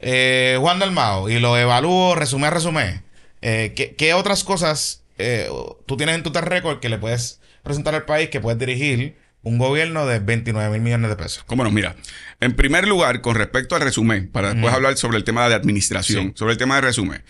B: eh, Juan Mao, y lo evalúo, resumé, resumé, eh, ¿qué, otras cosas eh, tú tienes en tu récord que le puedes presentar al país, que puedes dirigir? un gobierno de 29 mil millones de pesos.
C: Cómo no, mira. En primer lugar, con respecto al resumen, para después hablar sobre el tema de administración, sobre el tema de resumen.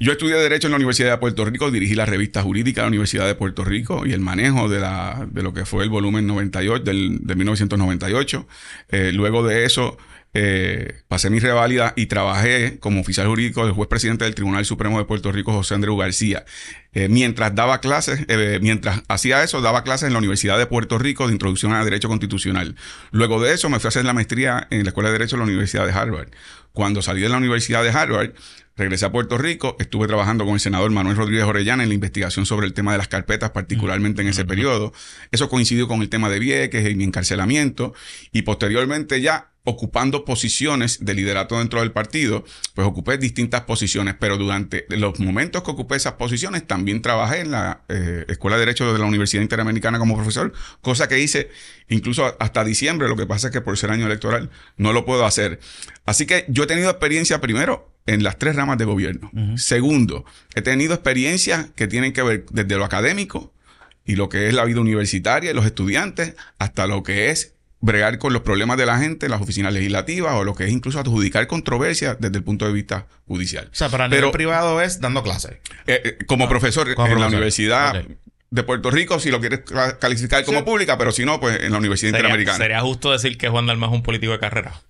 C: Yo estudié Derecho en la Universidad de Puerto Rico, dirigí la revista jurídica de la Universidad de Puerto Rico y el manejo de, la, de lo que fue el volumen 98, de 1998. Eh, luego de eso, eh, pasé mi reválida y trabajé como oficial jurídico del juez presidente del Tribunal Supremo de Puerto Rico, José Andrés García. Eh, mientras daba clases, mientras hacía eso, daba clases en la Universidad de Puerto Rico de Introducción a Derecho Constitucional. Luego de eso me fui a hacer la maestría en la Escuela de Derecho de la Universidad de Harvard. Cuando salí de la Universidad de Harvard, regresé a Puerto Rico, estuve trabajando con el senador Manuel Rodríguez Orellana en la investigación sobre el tema de las carpetas, particularmente en ese periodo. Eso coincidió con el tema de Vieques y mi encarcelamiento. Y posteriormente ya ocupando posiciones de liderato dentro del partido, pues ocupé distintas posiciones, pero durante los momentos que ocupé esas posiciones también trabajé en la eh, Escuela de Derecho de la Universidad Interamericana como profesor, cosa que hice incluso hasta diciembre, lo que pasa es que por ser año electoral no lo puedo hacer. Así que yo he tenido experiencia primero en las tres ramas de gobierno. Segundo, he tenido experiencias que tienen que ver desde lo académico y lo que es la vida universitaria y los estudiantes hasta lo que es bregar con los problemas de la gente en las oficinas legislativas o lo que es incluso adjudicar controversias desde el punto de vista judicial. O sea,
B: para Pero, privado es dando clases.
C: Eh, eh, como ah, profesor en la universidad de Puerto Rico, si lo quieres calificar como pública, pero si no, pues en la Universidad Interamericana. Sería
B: justo decir que Juan
A: Dalma es un político de carrera.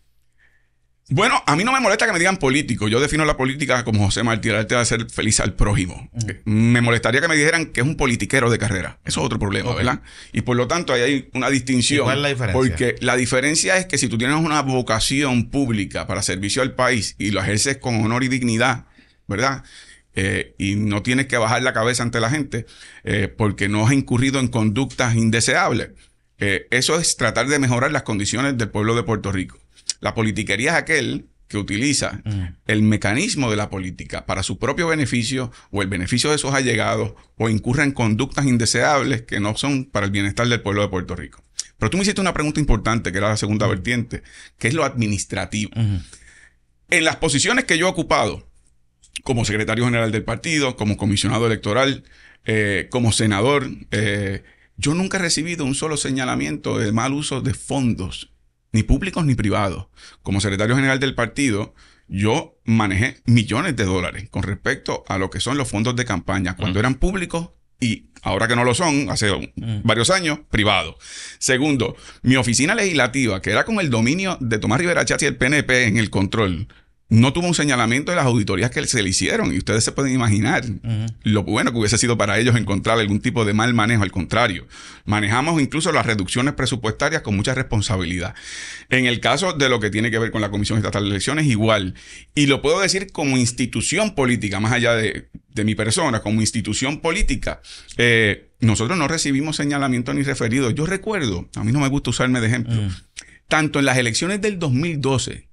C: Bueno, a mí no me molesta que me digan político. Yo defino la política como José Martí, el va de hacer feliz al prójimo. Me molestaría que me dijeran que es un politiquero de carrera. Eso es otro problema, ¿verdad? Y por lo tanto, ahí hay una distinción. ¿Cuál es la diferencia? Porque la diferencia es que si tú tienes una vocación pública para servicio al país y lo ejerces con honor y dignidad, ¿verdad? Eh, y no tienes que bajar la cabeza ante la gente eh, porque no has incurrido en conductas indeseables. Eh, eso es tratar de mejorar las condiciones del pueblo de Puerto Rico. La politiquería es aquel que utiliza mm. el mecanismo de la política para su propio beneficio o el beneficio de sus allegados o incurre en conductas indeseables que no son para el bienestar del pueblo de Puerto Rico. Pero tú me hiciste una pregunta importante, que era la segunda mm. vertiente, que es lo administrativo. En las posiciones que yo he ocupado, como secretario general del partido, como comisionado electoral, eh, como senador, eh, yo nunca he recibido un solo señalamiento de mal uso de fondos ni públicos ni privados. Como secretario general del partido, yo manejé millones de dólares con respecto a lo que son los fondos de campaña, cuando eran públicos y ahora que no lo son, hace varios años, privados. Segundo, mi oficina legislativa, que era con el dominio de Tomás Rivera y el PNP en el control, no tuvo un señalamiento de las auditorías que se le hicieron. Y ustedes se pueden imaginar lo bueno que hubiese sido para ellos encontrar algún tipo de mal manejo. Al contrario, manejamos incluso las reducciones presupuestarias con mucha responsabilidad. En el caso de lo que tiene que ver con la Comisión Estatal de Elecciones, igual. Y lo puedo decir como institución política, más allá de, mi persona, como institución política. Eh, nosotros no recibimos señalamiento ni referido. Yo recuerdo, a mí no me gusta usarme de ejemplo, mm. tanto en las elecciones del 2012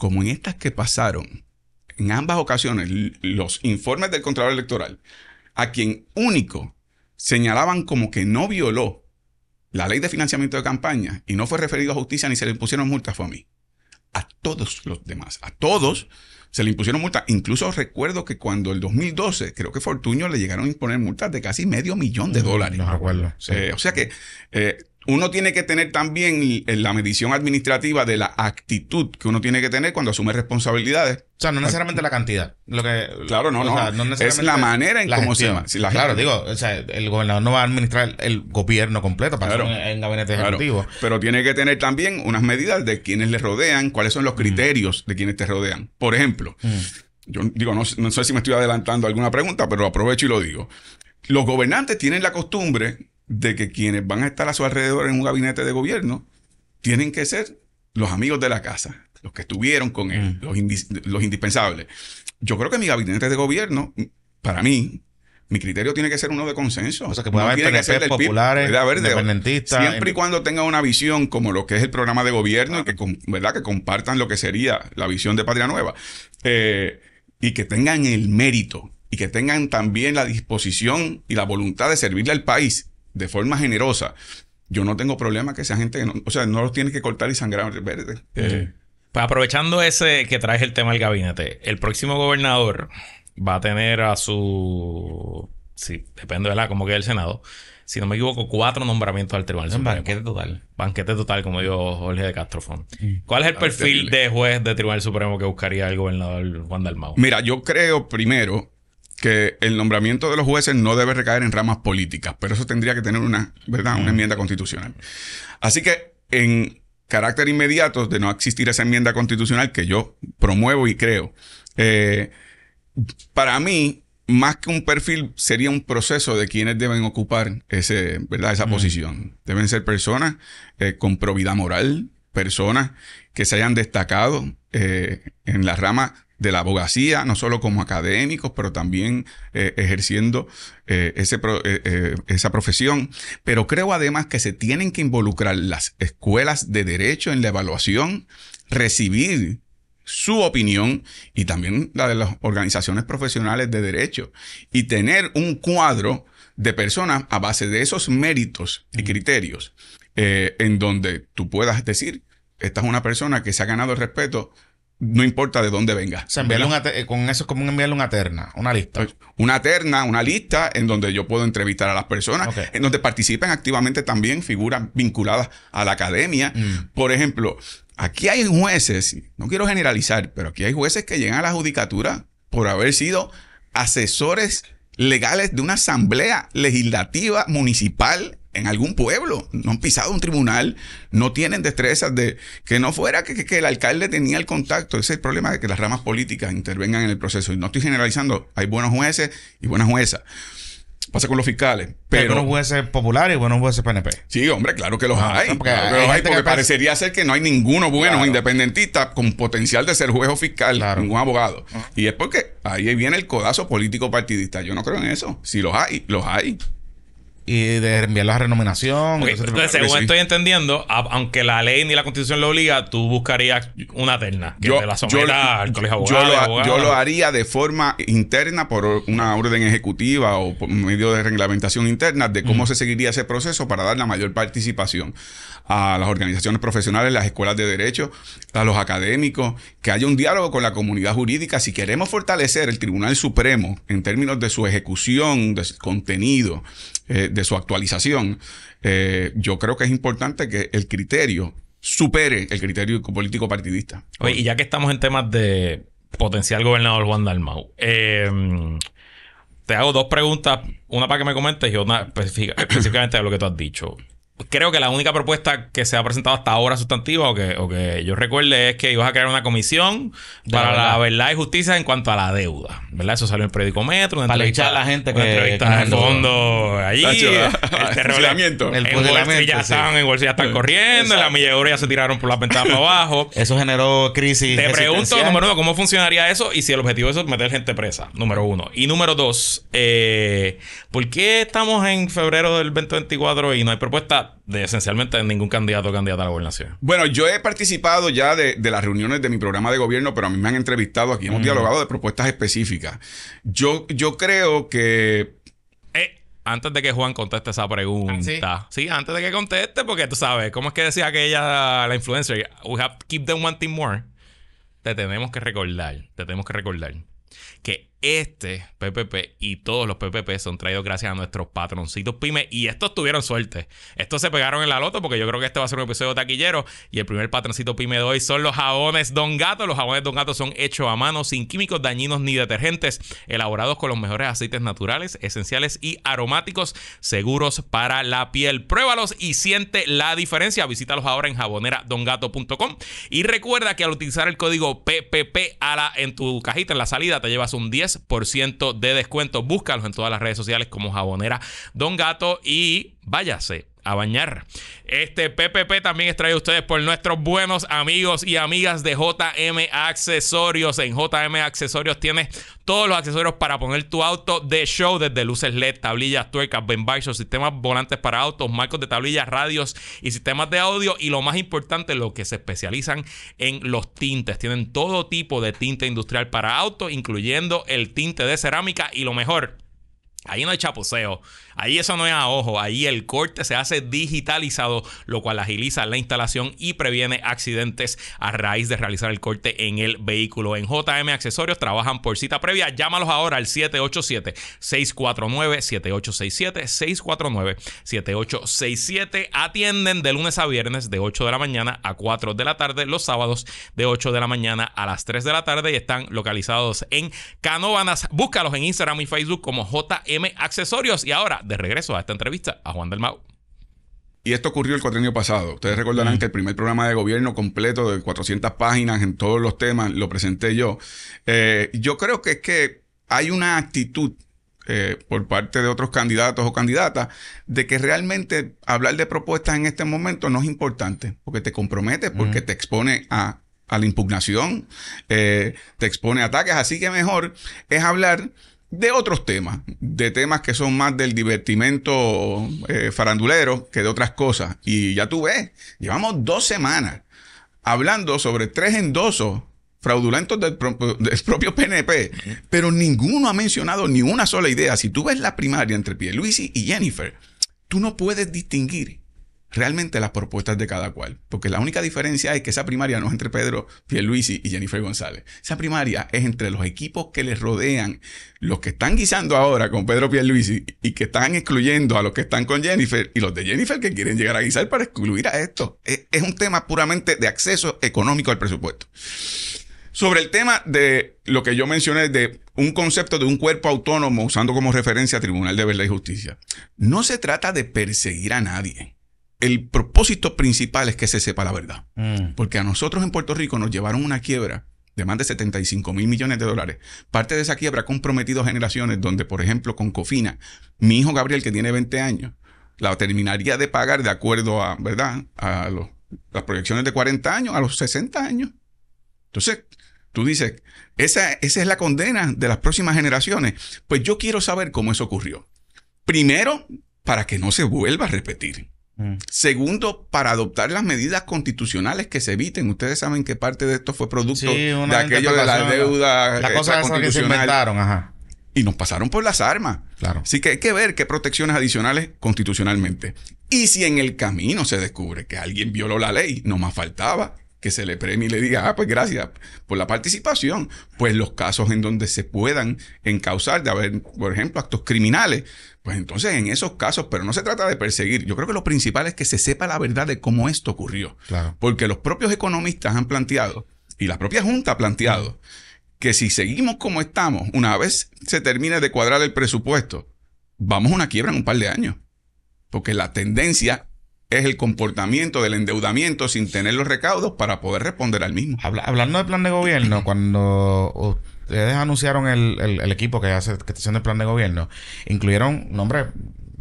C: como en estas que pasaron, en ambas ocasiones, los informes del Contralor Electoral, a quien único señalaban como que no violó la ley de financiamiento de campaña y no fue referido a justicia ni se le impusieron multas, fue a mí. A todos los demás, a todos se le impusieron multas. Incluso recuerdo que cuando el 2012, creo que Fortuño le llegaron a imponer multas de casi medio millón de mm, dólares. No, me acuerdo. o sea que eh, uno tiene que tener también la medición administrativa de la actitud que uno tiene que tener cuando asume responsabilidades. O sea, no necesariamente la cantidad. Lo que, claro, no, no. es la manera en cómo se llama. claro, digo,
B: o sea, el gobernador no va a administrar el gobierno completo para en el gabinete ejecutivo.
C: Pero tiene que tener también unas medidas de quienes le rodean, cuáles son los mm. criterios de quienes te rodean. Por ejemplo, mm. yo digo, no, sé si me estoy adelantando alguna pregunta, pero aprovecho y lo digo. Los gobernantes tienen la costumbre de que quienes van a estar a su alrededor en un gabinete de gobierno tienen que ser los amigos de la casa, los que estuvieron con él, mm. los, indispensables. Yo creo que mi gabinete de gobierno, para mí, mi criterio tiene que ser uno de consenso. O sea, que puede haber popular populares, Siempre y cuando tenga una visión como lo que es el programa de gobierno y que, ¿verdad? que compartan lo que sería la visión de Patria Nueva. Eh, y que tengan el mérito y que tengan también la disposición y la voluntad de servirle al país de forma generosa, yo no tengo problema que sea gente, no, o sea, no los tiene que cortar y sangrar. Verde. Eh,
A: pues aprovechando ese que traes el tema del gabinete, el próximo gobernador va a tener a su. Sí, depende de la, como quede el Senado. Si no me equivoco, cuatro nombramientos al Tribunal Supremo. Banquete total. Banquete total, como dijo Jorge de Castrofón. ¿Cuál es el perfil de juez de Tribunal Supremo que buscaría el gobernador Juan Dalmau?
C: Mira, yo creo primero que el nombramiento de los jueces no debe recaer en ramas políticas, pero eso tendría que tener una, ¿verdad? una mm. enmienda constitucional. Así que en carácter inmediato de no existir esa enmienda constitucional que yo promuevo y creo, eh, para mí, más que un perfil, sería un proceso de quienes deben ocupar ese, ¿verdad? esa mm. posición. Deben ser personas eh, con probidad moral, personas que se hayan destacado eh, en la rama de la abogacía, no solo como académicos, pero también eh, ejerciendo eh, ese eh, esa profesión. Pero creo además que se tienen que involucrar las escuelas de derecho en la evaluación, recibir su opinión y también la de las organizaciones profesionales de derecho y tener un cuadro de personas a base de esos méritos y criterios en donde tú puedas decir, esta es una persona que se ha ganado el respeto no importa de dónde venga. O
B: eh, con eso es como enviarle una terna,
C: una lista. Pues, una terna, una lista en donde yo puedo entrevistar a las personas, en donde participen activamente también figuras vinculadas a la academia. Mm. Por ejemplo, aquí hay jueces, no quiero generalizar, pero aquí hay jueces que llegan a la judicatura por haber sido asesores legales de una asamblea legislativa municipal en algún pueblo, no han pisado un tribunal, no tienen destrezas de que no fuera que, el alcalde tenía el contacto. Ese es el problema de que las ramas políticas intervengan en el proceso. Y no estoy generalizando, hay buenos jueces y buenas juezas. Pasa con los fiscales. Pero, buenos
B: jueces populares y buenos jueces PNP.
C: Sí, hombre, claro que los hay. Porque, parecería ser que no hay ninguno bueno independentista con potencial de ser juez o fiscal, ningún abogado. Ah. Y es porque ahí viene el codazo político partidista. Yo no creo en eso. Si los hay, los hay y de enviar la renominación. entonces, según
A: estoy entendiendo, aunque la ley ni la constitución lo obliga, tú buscarías una terna que yo, la yo, yo, lo,
C: haría de forma interna por una orden ejecutiva o por medio de reglamentación interna de cómo se seguiría ese proceso para dar la mayor participación a las organizaciones profesionales, las escuelas de derecho, a los académicos, que haya un diálogo con la comunidad jurídica. Si queremos fortalecer el Tribunal Supremo en términos de su ejecución, de su contenido, eh, de su actualización, eh, yo creo que es importante que el criterio supere el criterio político partidista. Oye,
A: y ya que estamos en temas de potencial gobernador Juan Dalmau, eh, te hago dos preguntas, una para que me comentes y otra específicamente a lo que tú has dicho creo que la única propuesta que se ha presentado hasta ahora sustantiva o que, o que yo recuerde es que ibas a crear una comisión para la verdad. y justicia en cuanto a la deuda. ¿Verdad? Eso salió en el Metro. para echar a la gente Entrevista en el fondo. Ahí. El ah, terroramiento. El fusilamiento. Ya en bolsillas están corriendo. En la milla ya se tiraron por la ventana para
B: abajo. Eso generó crisis. Te pregunto,
A: número uno, ¿cómo funcionaría eso? Y si el objetivo es meter gente presa. Número uno. Y número dos, eh, ¿por qué estamos en febrero del 2024 y no hay propuesta? de esencialmente ningún candidato o candidata a la gobernación.
C: Bueno, yo he participado ya de, las reuniones de mi programa de gobierno, pero a mí me han entrevistado aquí, hemos mm. dialogado de propuestas específicas. Yo, yo creo que
A: eh, antes de que Juan conteste esa pregunta. Ah, ¿Sí? antes de que conteste, porque tú sabes, ¿cómo es que decía aquella, la influencer? We have to keep them wanting more. Te tenemos que recordar, te tenemos que recordar que este PPP y todos los PPP son traídos gracias a nuestros patroncitos PYME y estos tuvieron suerte. Estos se pegaron en la loto porque yo creo que este va a ser un episodio taquillero y el primer patroncito pyme de hoy son los jabones Don Gato. Los jabones Don Gato son hechos a mano sin químicos dañinos ni detergentes, elaborados con los mejores aceites naturales, esenciales y aromáticos seguros para la piel. Pruébalos y siente la diferencia. Visítalos ahora en jaboneradongato.com y recuerda que al utilizar el código PPP en tu cajita en la salida te llevas un 10 por ciento de descuento. Búscalos en todas las redes sociales como Jabonera Don Gato y váyase a bañar. Este PPP también es traído ustedes por nuestros buenos amigos y amigas de JM Accesorios. En JM Accesorios tienes todos los accesorios para poner tu auto de show, desde luces LED, tablillas, tuercas, benbizos, sistemas volantes para autos, marcos de tablillas, radios y sistemas de audio. Y lo más importante, lo que se especializan en los tintes. Tienen todo tipo de tinte industrial para autos, incluyendo el tinte de cerámica y lo mejor Ahí no hay chapuceo, ahí eso no es a ojo, ahí el corte se hace digitalizado, lo cual agiliza la instalación y previene accidentes a raíz de realizar el corte en el vehículo. En JM Accesorios trabajan por cita previa, llámalos ahora al 787-649-7867, 649-7867, atienden de lunes a viernes de 8 de la mañana a 4 de la tarde, los sábados de 8 de la mañana a las 3 de la tarde y están localizados en Canóvanas. Búscalos en Instagram y Facebook como JM M Accesorios. Y ahora, de regreso a esta entrevista,
C: a Juan del Mau Y esto ocurrió el cuatrienio pasado. Ustedes recordarán mm. que el primer programa de gobierno completo de 400 páginas en todos los temas lo presenté yo. Eh, yo creo que es que hay una actitud eh, por parte de otros candidatos o candidatas de que realmente hablar de propuestas en este momento no es importante, porque te compromete, porque mm. te expone a, la impugnación, eh, te expone a ataques. Así que mejor es hablar de otros temas, de temas que son más del divertimento eh, farandulero que de otras cosas. Y ya tú ves, llevamos dos semanas hablando sobre tres endosos fraudulentos del, propio PNP, pero ninguno ha mencionado ni una sola idea. Si tú ves la primaria entre Pierluisi y Jennifer, tú no puedes distinguir realmente las propuestas de cada cual. Porque la única diferencia es que esa primaria no es entre Pedro Pierluisi y Jennifer González. Esa primaria es entre los equipos que les rodean, los que están guisando ahora con Pedro Pierluisi y que están excluyendo a los que están con Jennifer y los de Jennifer que quieren llegar a guisar para excluir a esto. Es, un tema puramente de acceso económico al presupuesto. Sobre el tema de lo que yo mencioné de un concepto de un cuerpo autónomo usando como referencia Tribunal de Verdad y Justicia. No se trata de perseguir a nadie el propósito principal es que se sepa la verdad. Mm. Porque a nosotros en Puerto Rico nos llevaron una quiebra de más de 75 mil millones de dólares. Parte de esa quiebra ha comprometido generaciones donde, por ejemplo, con Cofina, mi hijo Gabriel, que tiene 20 años, la terminaría de pagar de acuerdo a, ¿verdad? A las proyecciones de 40 años, a los 60 años. Entonces, tú dices, esa, esa es la condena de las próximas generaciones. Pues yo quiero saber cómo eso ocurrió. Primero, para que no se vuelva a repetir. Mm. Segundo, para adoptar las medidas constitucionales que se eviten. Ustedes saben que parte de esto fue producto de aquello de la deuda la cosa eh, que se inventaron, ajá. Y nos pasaron por las armas. Claro. Así que hay que ver qué protecciones adicionales constitucionalmente. Y si en el camino se descubre que alguien violó la ley, no más faltaba que se le premie y le diga, ah, pues gracias por la participación, pues los casos en donde se puedan encausar de haber, por ejemplo, actos criminales, pues entonces en esos casos, pero no se trata de perseguir, yo creo que lo principal es que se sepa la verdad de cómo esto ocurrió, claro. porque los propios economistas han planteado, y la propia Junta ha planteado, que si seguimos como estamos, una vez se termine de cuadrar el presupuesto, vamos a una quiebra en un par de años. Porque la tendencia es el comportamiento del endeudamiento sin tener los recaudos para poder responder al mismo.
B: hablando del plan de gobierno, cuando ustedes anunciaron el, equipo que hace que está plan de gobierno, incluyeron nombres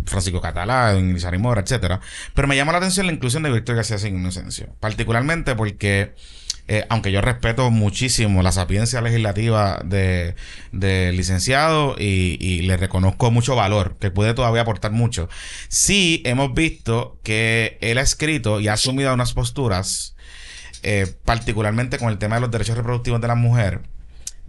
B: Francisco Catalá, Iniciar Mora, etcétera. Pero me llamó la atención la inclusión de Víctor García Sin Inocencio. Particularmente porque eh, aunque yo respeto muchísimo la sapiencia legislativa del de licenciado y, le reconozco mucho valor, que puede todavía aportar mucho. Sí hemos visto que él ha escrito y ha asumido unas posturas, eh, particularmente con el tema de los derechos reproductivos de la mujer,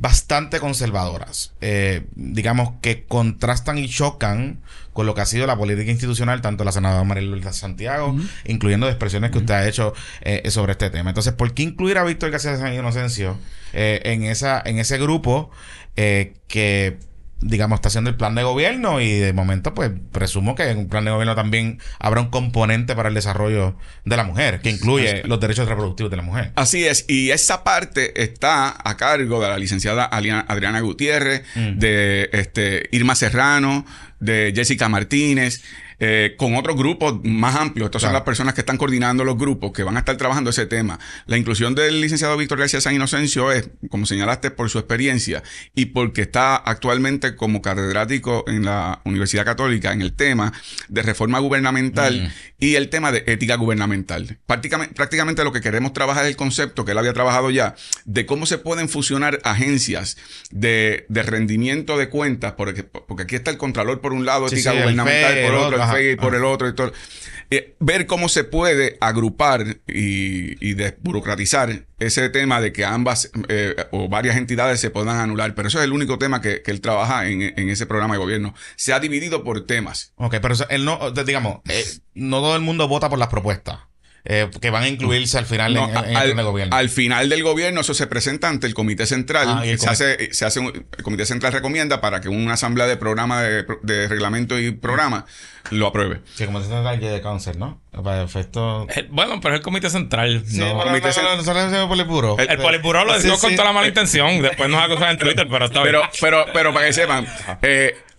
B: bastante conservadoras, eh, digamos que contrastan y chocan con lo que ha sido la política institucional, tanto la senadora María Luisa Santiago, incluyendo expresiones que usted ha hecho eh, eh, sobre este tema. Entonces, ¿por qué incluir a Víctor García San Inocencio en, esa, en ese grupo que digamos, está haciendo el plan de gobierno y de momento, pues, presumo que en un plan de gobierno también habrá un componente para el desarrollo de la mujer, que incluye los derechos reproductivos de la mujer.
C: Así es, y esa parte está a cargo de la licenciada Adriana Gutiérrez, de este, Irma Serrano, de Jessica Martínez. Eh, con otros grupos más amplios. Estas son las personas que están coordinando los grupos que van a estar trabajando ese tema. La inclusión del licenciado Víctor García San Inocencio es, como señalaste, por su experiencia y porque está actualmente como catedrático en la Universidad Católica en el tema de reforma gubernamental y el tema de ética gubernamental. Prácticamente, lo que queremos trabajar es el concepto que él había trabajado ya de cómo se pueden fusionar agencias de, rendimiento de cuentas, porque, porque aquí está el Contralor por un lado, ética gubernamental por otro, por el otro y eh, ver cómo se puede agrupar y, desburocratizar ese tema de que ambas eh, o varias entidades se puedan anular, pero eso es el único tema que, él trabaja en, ese programa de gobierno. Se ha dividido por temas. Ok, pero él no, digamos, eh, no todo el mundo vota por las propuestas. Eh, que van a incluirse al final en, en este al, el gobierno. Al final del gobierno eso se presenta ante el Comité Central. Ah, el se, Hace, Comité Central recomienda para que una asamblea de programa de, de reglamento y programa lo apruebe. sí como Comité Central de cáncer, ¿no? Para
B: efectos... Eh, bueno, pero es el Comité Central. No, no, comité
C: no, eh, el Polipuro. lo ah, decidió con toda la
B: mala intención. Después nos acusado en Twitter, pero está bien. Pero,
A: pero,
C: pero para que sepan,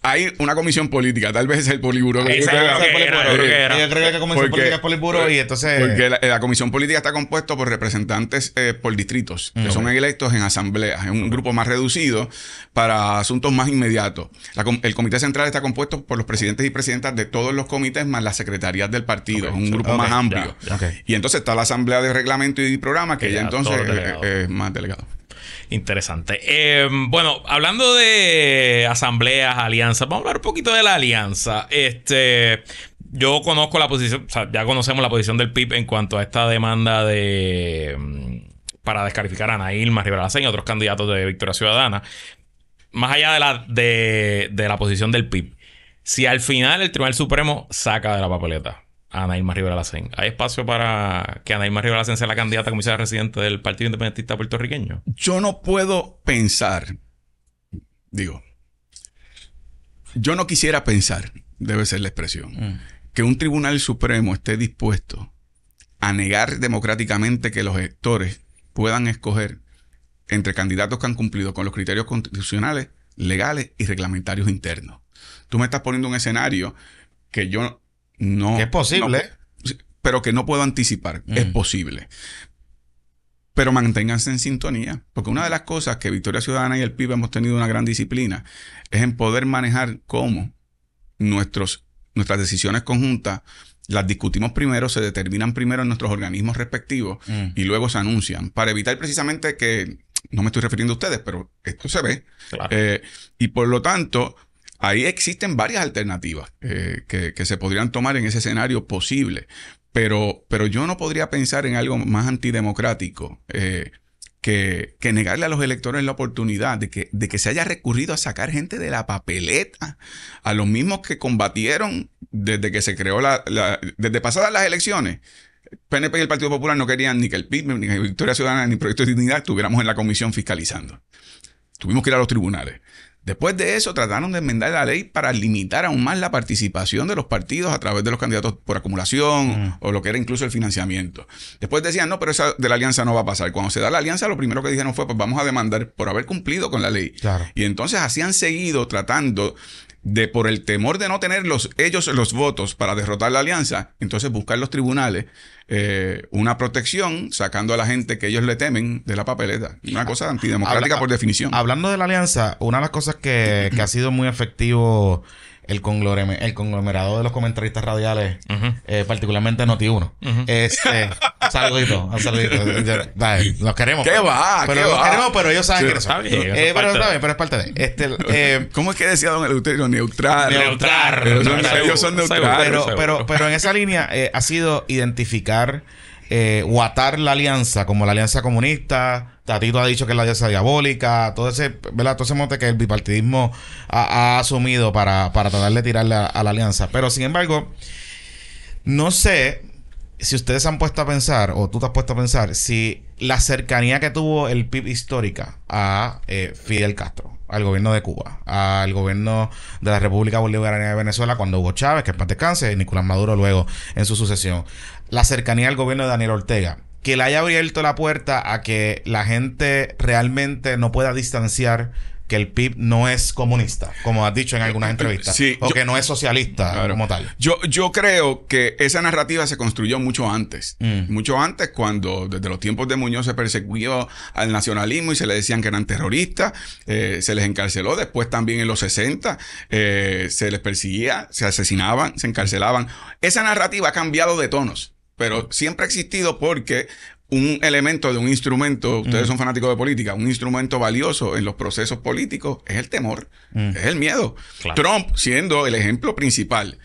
C: hay una comisión política, tal vez es el poliburo. Eh, eh, Yo creo que la comisión política es poliburo y entonces... Porque la, comisión política está compuesta por representantes eh, por distritos, que mm, son electos en asambleas, Es un grupo más reducido para asuntos más inmediatos. el comité central está compuesto por los presidentes y presidentas de todos los comités más las secretarías del partido, es un grupo más amplio. Y entonces está la asamblea de reglamento y programa, que ya entonces es más delegado. Interesante.
A: Eh, bueno, hablando de asambleas, alianzas, vamos a hablar un poquito de la alianza. Este, yo conozco la posición, ya conocemos la posición del PIB en cuanto a esta demanda de mm, para descalificar a Ana más Rivera y otros candidatos de Victoria Ciudadana. Más allá de la, de, de la posición del PIB, si al final el Tribunal Supremo saca de la papeleta Ana Irma Rivera ¿Hay espacio para que Ana Irma Rivera sea la candidata a comisaria residente del Partido Independentista puertorriqueño?
C: Yo no puedo pensar, digo, yo no quisiera pensar, debe ser la expresión, mm. que un tribunal supremo esté dispuesto a negar democráticamente que los electores puedan escoger entre candidatos que han cumplido con los criterios constitucionales, legales y reglamentarios internos. Tú me estás poniendo un escenario que yo no. es posible. pero que no puedo anticipar. Es posible. Pero manténganse en sintonía. Porque una de las cosas que Victoria Ciudadana y el PIB hemos tenido una gran disciplina es en poder manejar cómo nuestros, nuestras decisiones conjuntas las discutimos primero, se determinan primero en nuestros organismos respectivos mm. y luego se anuncian. Para evitar precisamente que, no me estoy refiriendo a ustedes, pero esto se ve. Eh, y por lo tanto, Ahí existen varias alternativas eh, que, se podrían tomar en ese escenario posible, pero, pero yo no podría pensar en algo más antidemocrático eh, que, negarle a los electores la oportunidad de que, se haya recurrido a sacar gente de la papeleta, a los mismos que combatieron desde que se creó la, desde pasadas las elecciones. PNP y el Partido Popular no querían ni que el PIB, ni que Victoria Ciudadana, ni Proyecto de Dignidad estuviéramos en la comisión fiscalizando. Tuvimos que ir a los tribunales. Después de eso, trataron de enmendar la ley para limitar aún más la participación de los partidos a través de los candidatos por acumulación mm. o lo que era incluso el financiamiento. Después decían, no, pero esa de la alianza no va a pasar. Cuando se da la alianza, lo primero que dijeron fue, pues vamos a demandar por haber cumplido con la ley. Y entonces así han seguido tratando de por el temor de no tener ellos los votos para derrotar la alianza, entonces buscar los tribunales eh, una protección sacando a la gente que ellos le temen de la papeleta. Una cosa antidemocrática por definición.
B: Hablando de la alianza, una de las cosas que, que ha sido muy efectivo el, conglomerado de los comentaristas radiales, eh, particularmente Noti1. este, saludito, un saludito. los queremos. ¿Qué va? Pero queremos, pero ellos saben que no saben. Eh, pero, es
C: parte de. Este, eh, ¿Cómo es que decía don Eleuterio? Neutral. Neutral. Ellos son neutrales. Pero, pero,
B: pero en esa línea ha sido identificar eh, guatar la alianza, como la alianza comunista, Tatito ha dicho que es la alianza diabólica, todo ese, ¿verdad? Todo monte que el bipartidismo ha, asumido para, tratar de tirarle a, la alianza. Pero sin embargo, no sé si ustedes han puesto a pensar, o tú te has puesto a pensar, si la cercanía que tuvo el PIB histórica a eh, Fidel Castro, al gobierno de Cuba, al gobierno de la República Bolivariana de Venezuela cuando Hugo Chávez, que es paz descanse, y Nicolás Maduro luego en su sucesión, la cercanía al gobierno de Daniel Ortega. Que le haya abierto la puerta a que la gente realmente no pueda distanciar que el PIB no es comunista, como has dicho en algunas eh, eh, entrevistas, o que no es socialista como tal.
C: Yo, yo creo que esa narrativa se construyó mucho antes, mm. mucho antes cuando desde los tiempos de Muñoz se perseguió al nacionalismo y se le decían que eran terroristas, eh, se les encarceló, después también en los 60 se les perseguía, se asesinaban, se encarcelaban. Esa narrativa ha cambiado de tonos pero siempre ha existido porque un elemento de un instrumento, ustedes son fanáticos de política, un instrumento valioso en los procesos políticos es el temor, mm. es el miedo. Trump siendo el ejemplo principal.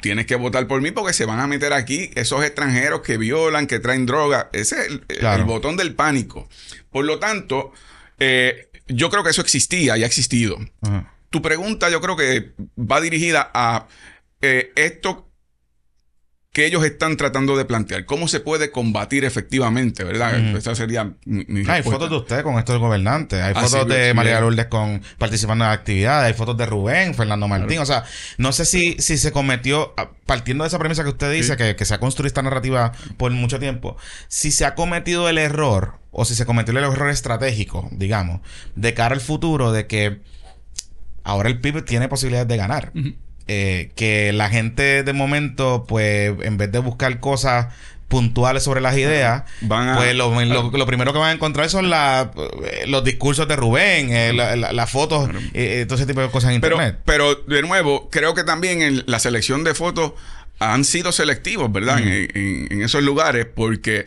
C: Tienes que votar por mí porque se van a meter aquí esos extranjeros que violan, que traen droga. Ese es el, botón del pánico. Por lo tanto, eh, yo creo que eso existía y ha existido. Tu pregunta yo creo que va dirigida a eh, esto que ellos están tratando de plantear. ¿Cómo se puede combatir efectivamente, verdad? Esa sería mi, Hay fotos de
B: usted con estos gobernantes. Hay ah, fotos de María Lourdes con, participando en actividades. Hay fotos de Rubén, Fernando Martín. O sea, no sé si, si se cometió, partiendo de esa premisa que usted dice, que, se ha construido esta narrativa por mucho tiempo, si se ha cometido el error o si se cometió el error estratégico, digamos, de cara al futuro, de que ahora el PIB tiene posibilidades de ganar. Eh, que la gente de momento, pues, en vez de buscar cosas puntuales sobre las ideas, van pues ah. lo, primero que van a encontrar son eh, los discursos de Rubén, eh, las fotos, todo ese tipo de cosas en pero, internet.
C: Pero de nuevo, creo que también en la selección de fotos han sido selectivos, ¿verdad? En, en, esos lugares, porque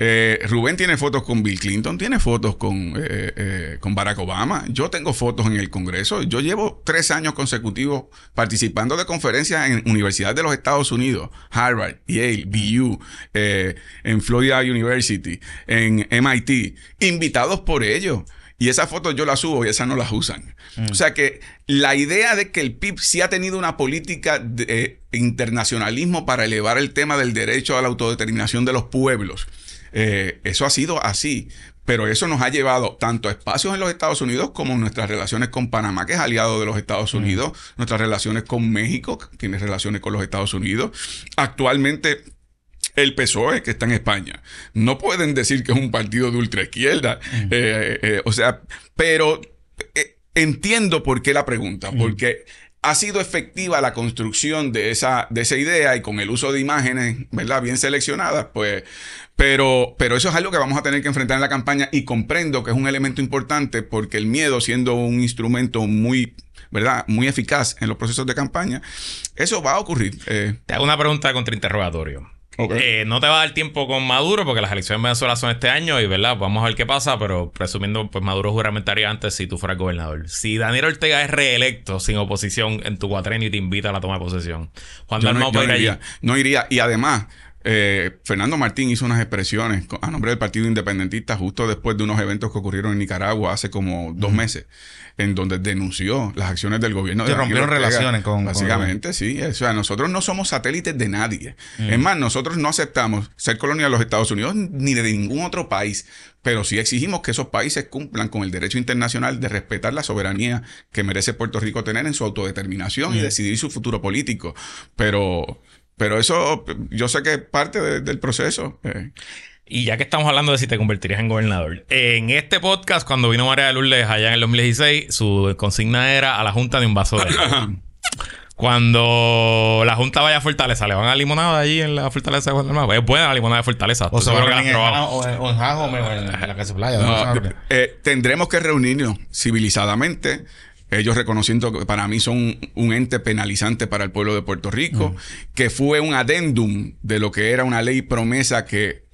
C: eh, Rubén tiene fotos con Bill Clinton, tiene fotos con, eh, eh, con Barack Obama. Yo tengo fotos en el Congreso. Yo llevo tres años consecutivos participando de conferencias en universidades de los Estados Unidos, Harvard, Yale, BU, eh, en Florida University, en MIT, invitados por ellos. Y esas fotos yo las subo y esas no las usan. Mm. O sea que la idea de que el PIB sí ha tenido una política de internacionalismo para elevar el tema del derecho a la autodeterminación de los pueblos eh, eso ha sido así. Pero eso nos ha llevado tanto espacios en los Estados Unidos como nuestras relaciones con Panamá, que es aliado de los Estados mm. Unidos, nuestras relaciones con México, que tiene relaciones con los Estados Unidos. Actualmente el PSOE que está en España. No pueden decir que es un partido de ultraizquierda. Mm. Eh, eh, o sea, pero entiendo por qué la pregunta, mm. porque ha sido efectiva la construcción de esa, de esa idea y con el uso de imágenes, ¿verdad? Bien seleccionadas, pues, pero, pero eso es algo que vamos a tener que enfrentar en la campaña y comprendo que es un elemento importante porque el miedo siendo un instrumento muy ¿verdad? Muy eficaz en los procesos de campaña. Eso va a ocurrir. Eh. Te hago una pregunta contra interrogatorio.
A: Eh, no te va a dar tiempo con Maduro porque las elecciones en Venezuela son este año y, ¿verdad? Vamos a ver qué pasa, pero presumiendo, pues Maduro juramentaría antes si tú fueras gobernador. Si Daniel Ortega es reelecto sin oposición en tu cuatrenio y te invita a la toma de posesión, Juan no, iría,
C: No iría. Y además, eh, Fernando Martín hizo unas expresiones a nombre del Partido Independentista justo después de unos eventos que ocurrieron en Nicaragua hace como dos meses, en donde denunció las acciones del gobierno. Se rompieron relaciones con... Básicamente, sí. Eh, o sea, nosotros no somos satélites de nadie. Mm. Es más, nosotros no aceptamos ser colonia de los Estados Unidos ni de ningún otro país, pero sí exigimos que esos países cumplan con el derecho internacional de respetar la soberanía que merece Puerto Rico tener en su autodeterminación y mm. decidir su futuro político. Pero pero eso yo sé que es parte del proceso. Eh. Y ya que estamos hablando de si te convertirías
A: en gobernador, en este podcast, cuando vino María de Lourdes allá en el 2016, su consigna era a la Junta de un vaso Cuando la Junta vaya a Fortaleza, le van a limonada allí en la Fortaleza de Guadalajara. Pues es buena la limonada de Fortaleza. O a
C: en, o,
B: en o en
C: la Casa Playa. Eh, tendremos que reunirnos civilizadamente ellos reconociendo que para mí son un ente penalizante para el pueblo de Puerto Rico, que fue un adendum de lo que era una ley promesa que,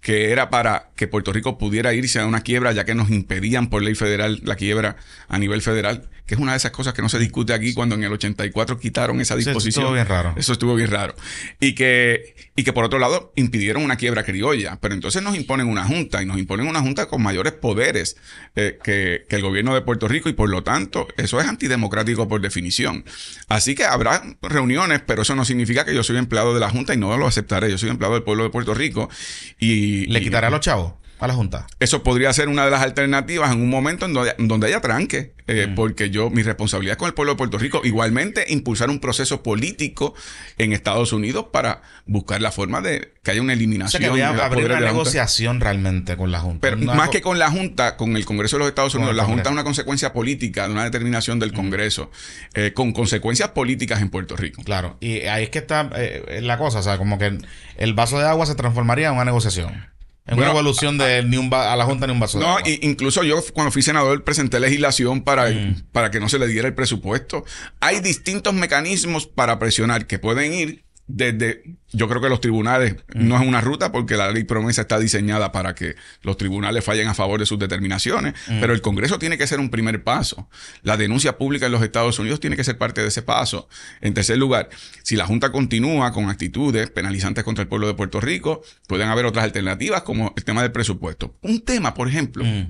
C: que era para que Puerto Rico pudiera irse a una quiebra, ya que nos impedían por ley federal la quiebra a nivel federal, que es una de esas cosas que no se discute aquí cuando en el 84 quitaron esa disposición. Eso estuvo bien raro. Eso estuvo bien raro. Y que, y que por otro lado impidieron una quiebra criolla, pero entonces nos imponen una junta y nos imponen una junta con mayores poderes eh, que, que el gobierno de Puerto Rico y por lo tanto eso es antidemocrático por definición. Así que habrá reuniones, pero eso no significa que yo soy empleado de la junta y no lo aceptaré. Yo soy empleado del pueblo de Puerto Rico y... ¿Le quitará a los chavos? a la Junta. Eso podría ser una de las alternativas en un momento en donde, haya tranque, eh, mm. porque yo, mi responsabilidad con el pueblo de Puerto Rico, igualmente impulsar un proceso político en Estados Unidos para buscar la forma de que haya una eliminación. O sea, que voy a abrir una negociación
B: realmente con la Junta. Pero más que
C: con la Junta, con el Congreso de los Estados Unidos, la Junta es una consecuencia política una determinación del mm. Congreso, eh, con consecuencias políticas en Puerto Rico. Claro,
B: y ahí es que está eh, la cosa, o sea, como que el vaso de agua se transformaría en una negociación. En una evolución a, a la Junta ni un
C: No, de incluso yo cuando fui senador presenté legislación para, mm. para que no se le diera el presupuesto. Hay distintos mecanismos para presionar que pueden ir desde, yo creo que los tribunales mm. no es una ruta porque la ley promesa está diseñada para que los tribunales fallen a favor de sus determinaciones, mm. pero el Congreso tiene que ser un primer paso. La denuncia pública en los Estados Unidos tiene que ser parte de ese paso. En tercer lugar, si la Junta continúa con actitudes penalizantes contra el pueblo de Puerto Rico, pueden haber otras alternativas como el tema del presupuesto. Un tema, por ejemplo, mm.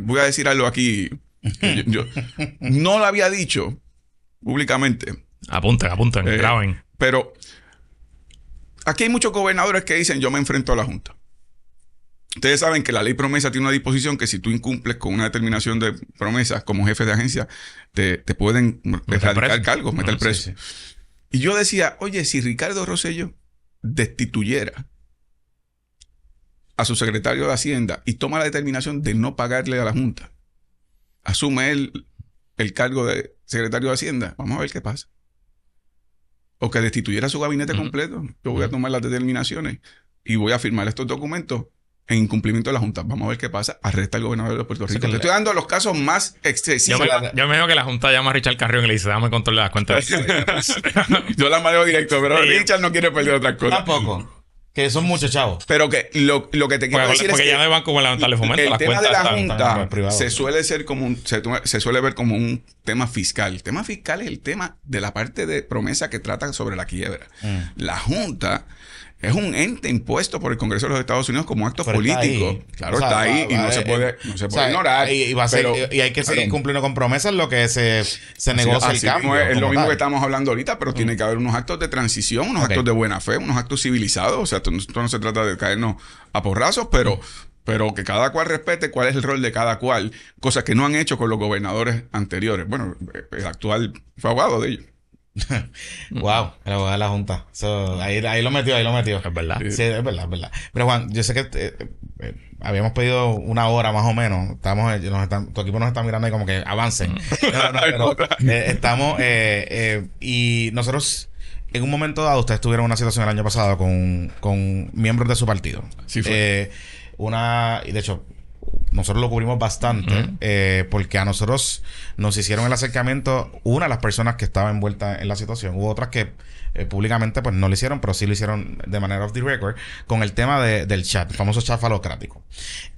C: voy a decir algo aquí, yo, no lo había dicho públicamente.
A: Apunta, apunta, eh, graben.
C: Pero Aquí hay muchos gobernadores que dicen, yo me enfrento a la Junta. Ustedes saben que la ley promesa tiene una disposición que si tú incumples con una determinación de promesa como jefe de agencia, te, te pueden erradicar cargos, meter ah, el Y yo decía, oye, si Ricardo Rosello destituyera a su secretario de Hacienda y toma la determinación de no pagarle a la Junta, asume él el cargo de secretario de Hacienda, vamos a ver qué pasa o que destituyera su gabinete completo. Yo voy a tomar las determinaciones y voy a firmar estos documentos en incumplimiento de la Junta. Vamos a ver qué pasa. Arresta al gobernador de Puerto Rico. Te estoy dando los casos más excesivos. Yo me, que la Junta llama a
A: Richard Carrión y le dice, dame control de las cuentas.
C: yo la manejo directo, pero Richard no quiere perder otras cosas. Tampoco son muchos chavos. Pero que lo, que te quiero decir es que. ya
A: no van como levantarle El tema de la
C: Junta se suele ser como un, se, suele ver como un tema fiscal. El tema fiscal es el tema de la parte de promesa que trata sobre la quiebra. Mm. La Junta es un ente impuesto por el Congreso de los Estados Unidos como acto político. claro, está ahí y no, se puede, eh, no se puede ignorar. Y, hay que seguir cumpliendo con promesas lo que se,
B: negocia el cambio. Es, lo mismo que
C: estamos hablando ahorita, pero tiene mm. que haber unos actos de transición, unos actos de buena fe, unos actos civilizados. O sea, esto, no se trata de caernos a porrazos, pero, pero que cada cual respete cuál es el rol de cada cual, Cosas que no han hecho con los gobernadores anteriores. Bueno, el actual fue abogado de ellos wow, El abogado de la Junta. ahí,
B: lo metió, ahí lo metió. Es verdad. Sí, es verdad, verdad. Pero Juan, yo sé que eh, eh, habíamos pedido una hora más o menos. Estamos, eh, tu equipo nos está mirando y como que avancen.
C: Mm.
B: estamos y nosotros en un momento dado ustedes tuvieron una situación el año pasado con, miembros de su partido. Sí, fue. una, y de hecho, nosotros lo cubrimos bastante, eh, porque a nosotros nos hicieron el acercamiento una de las personas que estaba envuelta en la situación. Hubo otras que eh, públicamente pues no lo hicieron, pero sí lo hicieron de manera off the record, con el tema del chat, el famoso chat falocrático.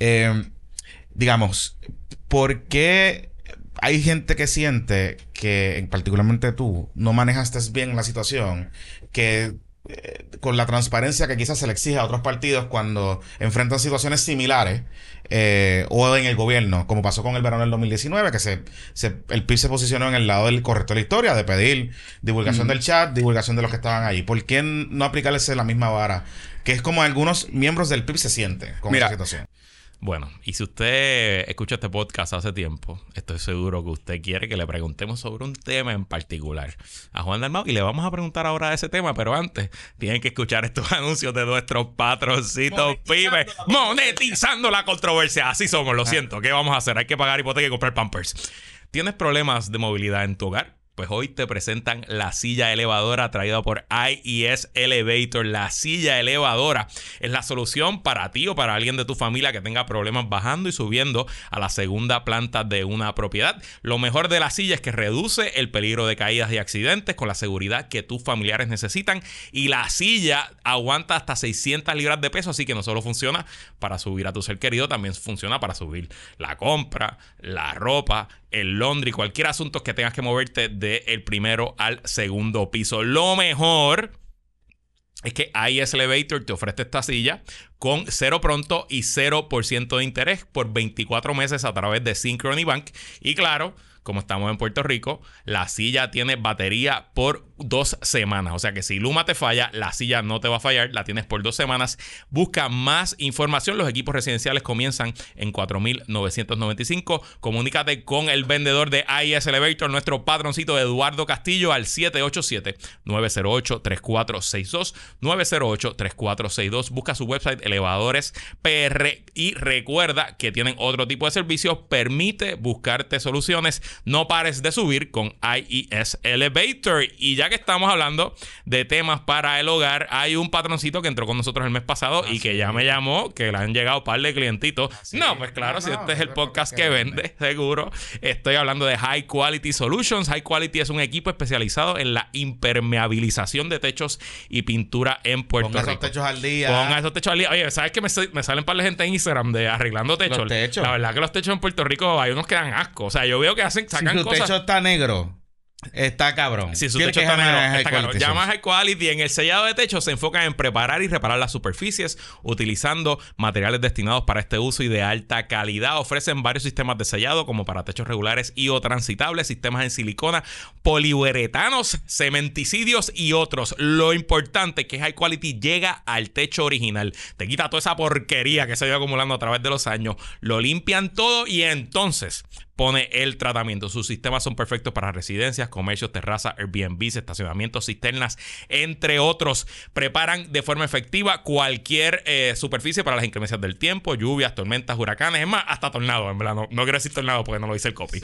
B: Eh, digamos, ¿por qué hay gente que siente que, particularmente tú, no manejaste bien la situación, que con la transparencia que quizás se le exige a otros partidos cuando enfrentan situaciones similares, eh, o en el gobierno, como pasó con el verano del 2019, que se, el PIB se posicionó en el lado del correcto de la historia, de pedir divulgación del chat, divulgación de los que estaban ahí. ¿Por qué no aplicarles la misma vara? Que es como algunos miembros del PIB se sienten con Mira, situación. Bueno,
A: y si usted escucha este podcast hace tiempo, estoy seguro que usted quiere que le preguntemos sobre un tema en particular a Juan Dalmau y le vamos a preguntar ahora ese tema, pero antes tienen que escuchar estos anuncios de nuestros patroncitos pibes monetizando la controversia. Así somos, lo ah. siento. ¿Qué vamos a hacer? Hay que pagar hipoteca y comprar Pampers. ¿Tienes problemas de movilidad en tu hogar? Pues hoy te presentan la silla elevadora traída por IES Elevator. La silla elevadora es la solución para ti o para alguien de tu familia que tenga problemas bajando y subiendo a la segunda planta de una propiedad. Lo mejor de la silla es que reduce el peligro de caídas y accidentes con la seguridad que tus familiares necesitan. Y la silla aguanta hasta 600 libras de peso, así que no solo funciona para subir a tu ser querido, también funciona para subir la compra, la ropa en Londres, cualquier asunto que tengas que moverte del el primero al segundo piso. Lo mejor es que IS Elevator te ofrece esta silla con cero pronto y 0% de interés por 24 meses a través de Synchrony Bank. Y claro, como estamos en Puerto Rico, la silla tiene batería por dos semanas. O sea que si Luma te falla, la silla no te va a fallar, la tienes por dos semanas. Busca más información. Los equipos residenciales comienzan en 4.995. Comunícate con el vendedor de IES Elevator, nuestro patroncito Eduardo Castillo, al 787-908-3462. 908-3462. Busca su website Elevadores PR y recuerda que tienen otro tipo de servicios. Permite buscarte soluciones. No pares de subir con IES Elevator. Y ya que estamos hablando de temas para el hogar, hay un patroncito que entró con nosotros el mes pasado y que ya me llamó, que le han llegado un par de clientitos. no, pues claro, si este es el podcast que vende, seguro. Estoy hablando de High Quality Solutions. High Quality es un equipo especializado en la impermeabilización de techos y pintura en
B: Puerto Rico. Ponga esos techos al día.
A: techos al día. Oye, ¿sabes que me, salen par de gente en Instagram de arreglando techos? La verdad que los techos en Puerto Rico hay unos que dan asco. O sea, yo veo que hacen, sacan si tu techo
B: está negro Está cabrón. Si su techo está negro, está cabrón. Llamas High
A: quality. En el sellado de techo se enfocan en preparar y reparar las superficies utilizando materiales destinados para este uso y de alta calidad. Ofrecen varios sistemas de sellado como para techos regulares y o transitables, sistemas en silicona, poliuretanos, cementicidios y otros. Lo importante es que High Quality llega al techo original. Te quita toda esa porquería que se ha ido acumulando a través de los años. Lo limpian todo y entonces pone el tratamiento. Sus sistemas son perfectos para residencias, comercios, terrazas, Airbnbs, estacionamientos, cisternas, entre otros. Preparan de forma efectiva cualquier eh, superficie para las inclemencias del tiempo, lluvias, tormentas, huracanes, es más, hasta tornado, en verdad. No, quiero decir tornado porque no lo dice el copy.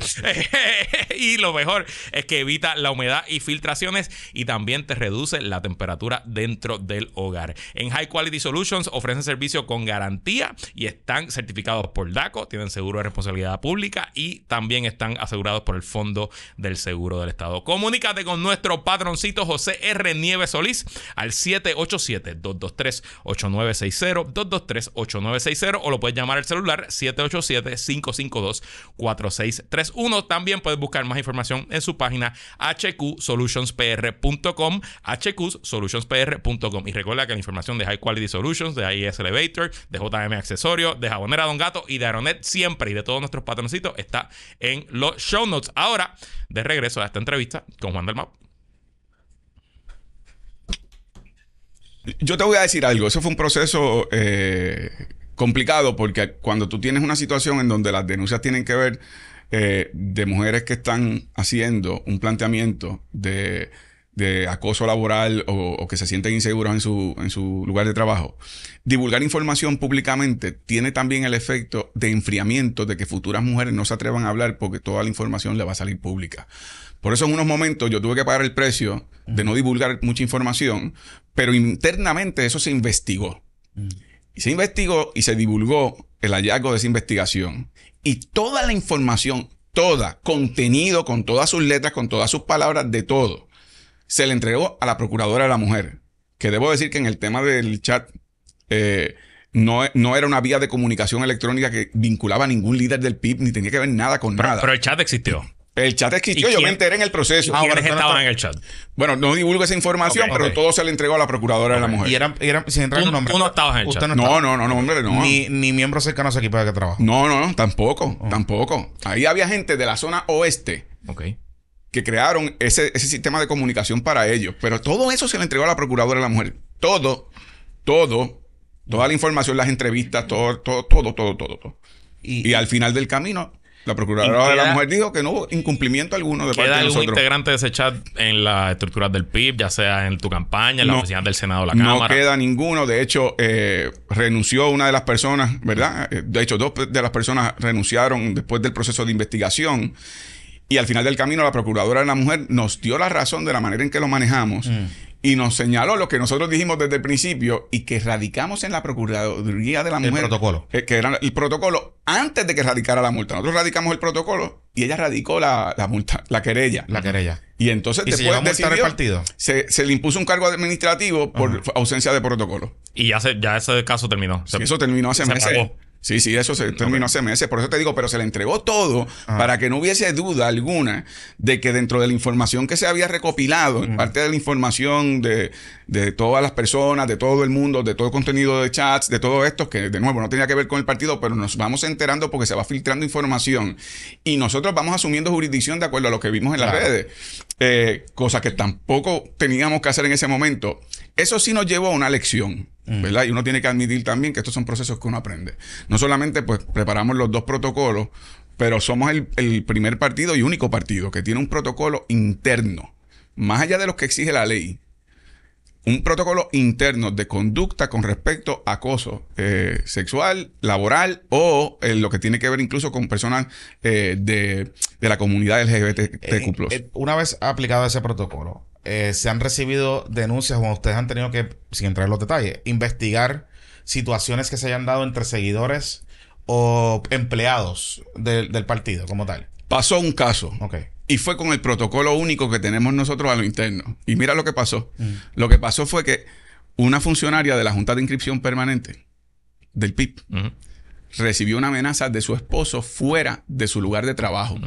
A: y lo mejor es que evita la humedad y filtraciones y también te reduce la temperatura dentro del hogar. En High Quality Solutions ofrecen servicio con garantía y están certificados por DACO, tienen seguro de responsabilidad pública y también están asegurados por el Fondo del Seguro del Estado. Comunícate con nuestro patroncito José R. Nieves Solís al 787-223-8960, 223-8960 o lo puedes llamar al celular 787-552-4631. También puedes buscar más información en su página hqsolutionspr.com, hqsolutionspr.com. Y recuerda que la información de High Quality Solutions, de IS Elevator, de JM Accesorio, de Jabonera Don Gato y de Aeronet, siempre y de todos nuestros patroncitos está en los show notes. Ahora, de regreso a esta entrevista con Juan del Mau.
C: Yo te voy a decir algo. Eso fue un proceso eh, complicado porque cuando tú tienes una situación en donde las denuncias tienen que ver eh, de mujeres que están haciendo un planteamiento de de acoso laboral o, que se sienten inseguros en su, en su lugar de trabajo, divulgar información públicamente tiene también el efecto de enfriamiento de que futuras mujeres no se atrevan a hablar porque toda la información le va a salir pública. Por eso en unos momentos yo tuve que pagar el precio de no divulgar mucha información, pero internamente eso se investigó. Y mm. se investigó y se divulgó el hallazgo de esa investigación. Y toda la información, toda, contenido con todas sus letras, con todas sus palabras, de todo se le entregó a la Procuradora de la Mujer. Que debo decir que en el tema del chat eh, no, no, era una vía de comunicación electrónica que vinculaba a ningún líder del PIB ni tenía que ver nada con nada. Pero
A: el chat existió.
C: El chat existió, yo me enteré en el proceso. Ah, ¿Quiénes estaban en el chat? Bueno, no divulgo esa información, pero todo se le entregó a la procuradora de la mujer. Y eran, no estabas en el chat. No, no, no, no, Ni,
B: ni miembros cercanos aquí de que trabajo. No,
C: no, no, tampoco, oh. tampoco. Ahí había gente de la zona oeste. Ok crearon ese, ese sistema de comunicación para ellos. Pero todo eso se le entregó a la Procuradora de la Mujer. Todo, todo, toda la información, las entrevistas, todo, todo, todo, todo, todo. todo. Y, al final del camino, la procuradora de la mujer dijo que no hubo incumplimiento alguno de parte de nosotros. algún
A: integrante de ese chat en la estructura del PIB, ya sea en tu campaña, en la oficina del Senado, la Cámara? No queda
C: ninguno. De hecho, eh, renunció una de las personas, ¿verdad? Eh, de hecho, dos de las personas renunciaron después del proceso de investigación. Y al final del camino la Procuradora de la Mujer nos dio la razón de la manera en que lo manejamos. Mm. Y nos señaló lo que nosotros dijimos desde el principio y que radicamos en la Procuraduría de la Mujer. El protocolo. Que, era el protocolo antes de que radicara la multa. Nosotros radicamos el protocolo y ella radicó la, multa, la querella. La querella. Y entonces después se, decidió, partido? se le impuso un cargo administrativo por ausencia de protocolo.
A: Y ya, se, ya ese caso terminó. eso terminó hace meses.
C: Sí, sí, eso se terminó hace meses. Por eso te digo, pero se le entregó todo ah. para que no hubiese duda alguna de que dentro de la información que se había recopilado, en parte de la información de, todas las personas, de todo el mundo, de todo el contenido de chats, de todo esto, que de nuevo no tenía que ver con el partido, pero nos vamos enterando porque se va filtrando información. Y nosotros vamos asumiendo jurisdicción de acuerdo a lo que vimos en las redes, eh, cosa que tampoco teníamos que hacer en ese momento. Eso sí nos llevó a una lección. Mm. Y uno tiene que admitir también que estos son procesos que uno aprende. No solamente pues preparamos los dos protocolos, pero somos el, primer partido y único partido que tiene un protocolo interno, más allá de los que exige la ley, un protocolo interno de conducta con respecto a acoso eh, sexual, laboral o en eh, lo que tiene que ver incluso con personas eh, de, de, la comunidad LGBTQ.
B: una vez aplicado ese protocolo, eh, se han recibido denuncias o ustedes han tenido que, sin entrar en los detalles, investigar situaciones que se hayan dado entre seguidores o empleados del partido como tal.
C: Pasó un caso. Ok. Y fue con el protocolo único que tenemos nosotros a lo interno. Y mira lo que pasó. Mm. Lo que pasó fue que una funcionaria de la Junta de Inscripción Permanente del PIB recibió una amenaza de su esposo fuera de su lugar de trabajo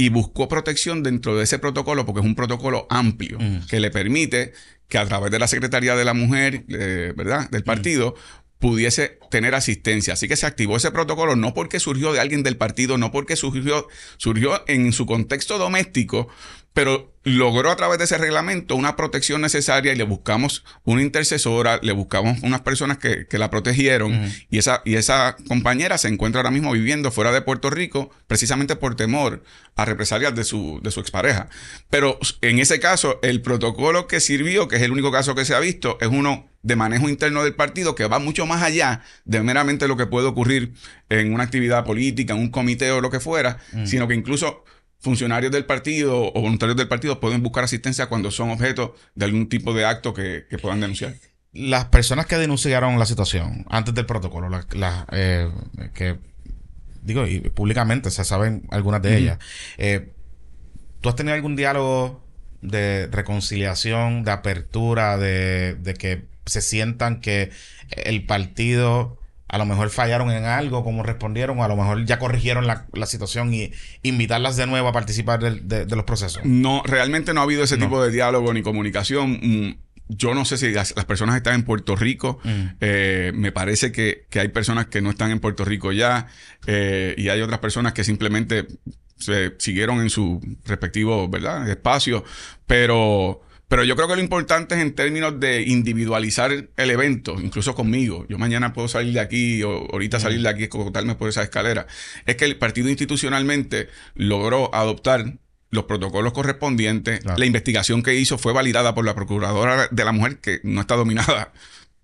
C: y buscó protección dentro de ese protocolo, porque es un protocolo amplio mm. que le permite que a través de la Secretaría de la Mujer, eh, ¿verdad?, del mm. partido, pudiese tener asistencia. Así que se activó ese protocolo no porque surgió de alguien del partido, no porque surgió, surgió en su contexto doméstico, pero logró a través de ese reglamento una protección necesaria y le buscamos una intercesora, le buscamos unas personas que, la protegieron y, esa, y esa compañera se encuentra ahora mismo viviendo fuera de Puerto Rico precisamente por temor a represalias de su, de su expareja. Pero en ese caso, el protocolo que sirvió, que es el único caso que se ha visto, es uno de manejo interno del partido que va mucho más allá de meramente lo que puede ocurrir en una actividad política, en un comité o lo que fuera, sino que incluso funcionarios del partido o voluntarios del partido pueden buscar asistencia cuando son objeto de algún tipo de acto que, puedan denunciar.
B: Las personas que denunciaron la situación antes del protocolo, las eh, que digo, y públicamente se saben algunas de ellas, eh, ¿tú has tenido algún diálogo de reconciliación, de apertura, de que se sientan que el partido a lo mejor fallaron en algo, como respondieron, a lo mejor ya corrigieron la, situación y invitarlas de nuevo a participar de, los procesos.
C: No, realmente no ha habido ese tipo de diálogo ni comunicación. Mm, yo no sé si las, personas están en Puerto Rico. Mm. Eh, me parece que, hay personas que no están en Puerto Rico ya eh, y hay otras personas que simplemente se siguieron en su respectivo ¿verdad? espacio, pero pero yo creo que lo importante es en términos de individualizar el evento, incluso conmigo. Yo mañana puedo salir de aquí, o ahorita salir de aquí, escotarme por esa escalera. Es que el partido institucionalmente logró adoptar los protocolos correspondientes. La investigación que hizo fue validada por la Procuradora de la Mujer, que no está dominada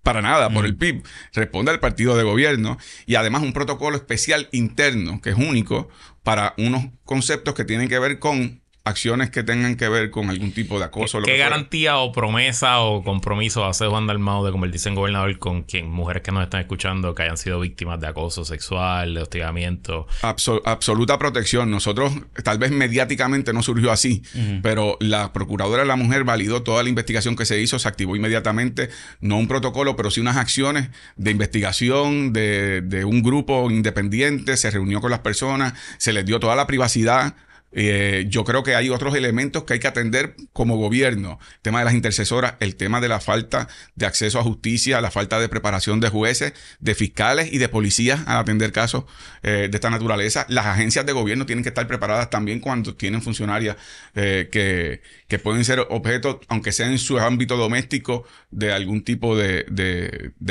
C: para nada por el PIB, responde al partido de gobierno y además un protocolo especial interno que es único para unos conceptos que tienen que ver con acciones que tengan que ver con algún tipo de acoso. ¿Qué, garantía
A: o promesa o compromiso hace Juan Dalmao de convertirse en gobernador con quien mujeres que nos están escuchando que hayan sido víctimas de acoso sexual, de
C: hostigamiento? absoluta protección. Nosotros, tal vez mediáticamente no surgió así, pero la Procuradora de la Mujer validó toda la investigación que se hizo, se activó inmediatamente, no un protocolo, pero sí unas acciones de investigación de un grupo independiente, se reunió con las personas, se les dio toda la privacidad eh, yo creo que hay otros elementos que hay que atender como gobierno. El tema de las intercesoras, el tema de la falta de acceso a justicia, la falta de preparación de jueces, de fiscales y de policías a atender casos eh, de esta naturaleza. Las agencias de gobierno tienen que estar preparadas también cuando tienen funcionarias eh, que, que, pueden ser objeto, aunque sea en su ámbito doméstico, de algún tipo de,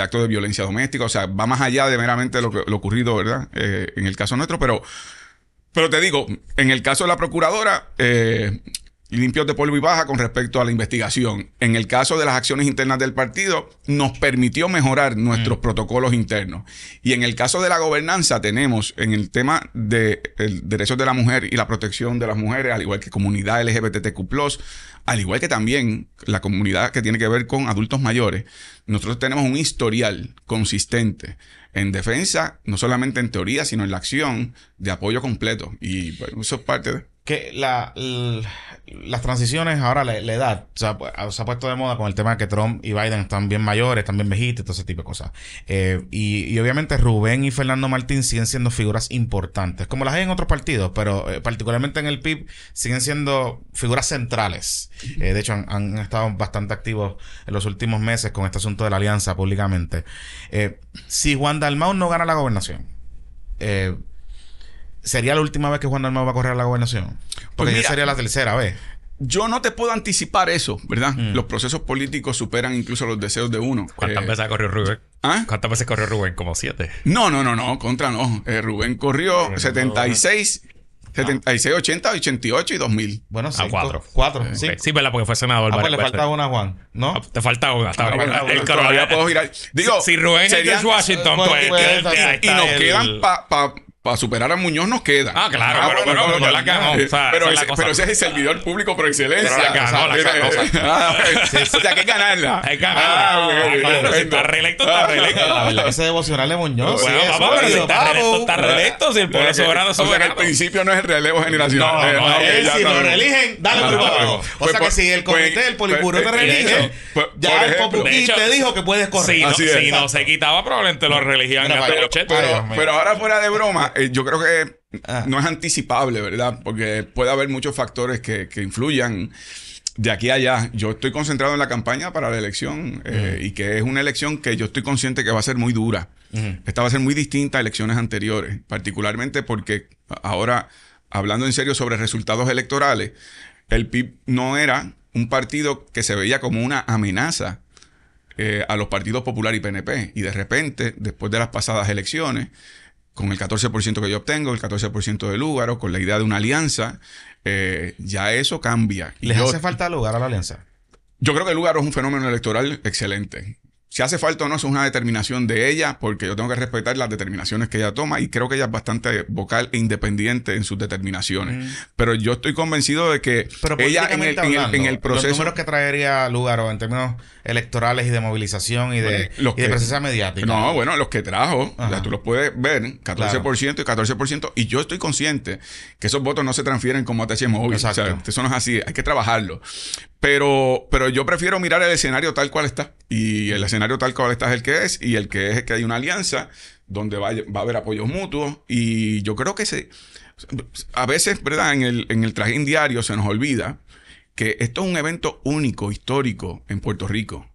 C: acto de violencia doméstica. O sea, va más allá de meramente lo, lo ocurrido, ¿verdad? en el caso nuestro, pero... Pero te digo, en el caso de la procuradora, eh, limpios de polvo y baja con respecto a la investigación. En el caso de las acciones internas del partido, nos permitió mejorar nuestros mm. protocolos internos. Y en el caso de la gobernanza, tenemos en el tema de derechos de la mujer y la protección de las mujeres, al igual que comunidad LGBTQ, al igual que también la comunidad que tiene que ver con adultos mayores, nosotros tenemos un historial consistente en defensa, no solamente en teoría, sino en la acción de apoyo completo. Y pues, eso es parte de
B: que las transiciones ahora, la, da, edad, o sea, pues, se ha, puesto de moda con el tema de que Trump y Biden están bien mayores, están bien viejitos, todo ese tipo de cosas. Eh, y, obviamente Rubén y Fernando Martín siguen siendo figuras importantes, como las hay en otros partidos, pero eh, particularmente en el PIB siguen siendo figuras centrales. Eh, de hecho, han, han, estado bastante activos en los últimos meses con este asunto de la alianza públicamente. si Juan Dalmau no gana la gobernación, eh, ¿Sería la última vez que Juan Armado va a correr a la gobernación? Porque pues ya sería la
C: tercera vez. Yo no te puedo anticipar eso, ¿verdad? Mm. Los procesos políticos superan incluso los deseos de uno. ¿Cuántas eh, veces
A: corrió Rubén? ¿Ah? ¿Cuántas veces corrió Rubén? ¿Como siete?
C: No, no, no, no, contra no. Eh, Rubén corrió 76, 76, 80, 88 y 2000. Bueno, sí. A cuatro.
A: Cuatro. sí. sí, ¿verdad? Porque fue senador. Ah, pues le falta una, Juan. ¿No? Ah, te falta una. el todavía puedo girar. Digo, si, Rubén es Washington, pues, y, y nos quedan
C: para para superar a Muñoz nos queda. Ah, claro, pero, la pero, ese es el servidor público por excelencia. Pero la ganó, ah, o sea, que ganarla. Hay ganarla. Ah, ah, está reelecto, está reelecto. La
B: verdad ese devocional de Muñoz. está reelecto, está Si el pueblo O sea, que
C: principio no es el relevo generacional. No, si lo religen, dale turbo. O pues sea, que si el pues, comité del pues, polipuro te eh, eh, reelige, eh, ya el popuquí te dijo que puedes correr. Si no se
A: quitaba, probablemente lo reeligían. Pero
C: ahora fuera de broma, eh, yo creo que ah. no es anticipable, ¿verdad? Porque puede haber muchos factores que, influyan de aquí a allá, yo estoy concentrado en la campaña para la elección eh, y que es una elección que yo estoy consciente que va a ser muy dura. Esta va a ser muy distinta a elecciones anteriores, particularmente porque ahora, hablando en serio sobre resultados electorales, el PIB no era un partido que se veía como una amenaza eh, a los partidos popular y PNP. Y de repente, después de las pasadas elecciones, con el 14% que yo obtengo, el 14% de o con la idea de una alianza, eh, ya eso cambia. ¿Les hace falta lugar a la alianza? Yo creo que el lugar es un fenómeno electoral excelente. Si hace falta o no, es una determinación de ella, porque yo tengo que respetar las determinaciones que ella toma y creo que ella es bastante vocal e independiente en sus determinaciones. Pero yo estoy convencido de que ella en el, en, el, proceso. Los números
B: que traería o en términos electorales y de movilización y de, pues, y presencia mediática. No, bueno, los
C: que trajo, tú los puedes ver, 14% y 14%. Y yo estoy consciente que esos votos no se transfieren como te móvil. Exacto. eso no es así, hay que trabajarlo. Pero, pero yo prefiero mirar el escenario tal cual está. Y el escenario escenario tal cual está es el que es y el que es, es que hay una alianza donde va, va a haber apoyos mutuos y yo creo que se, a veces, ¿verdad? En el, en el trajín diario se nos olvida que esto es un evento único, histórico en Puerto Rico.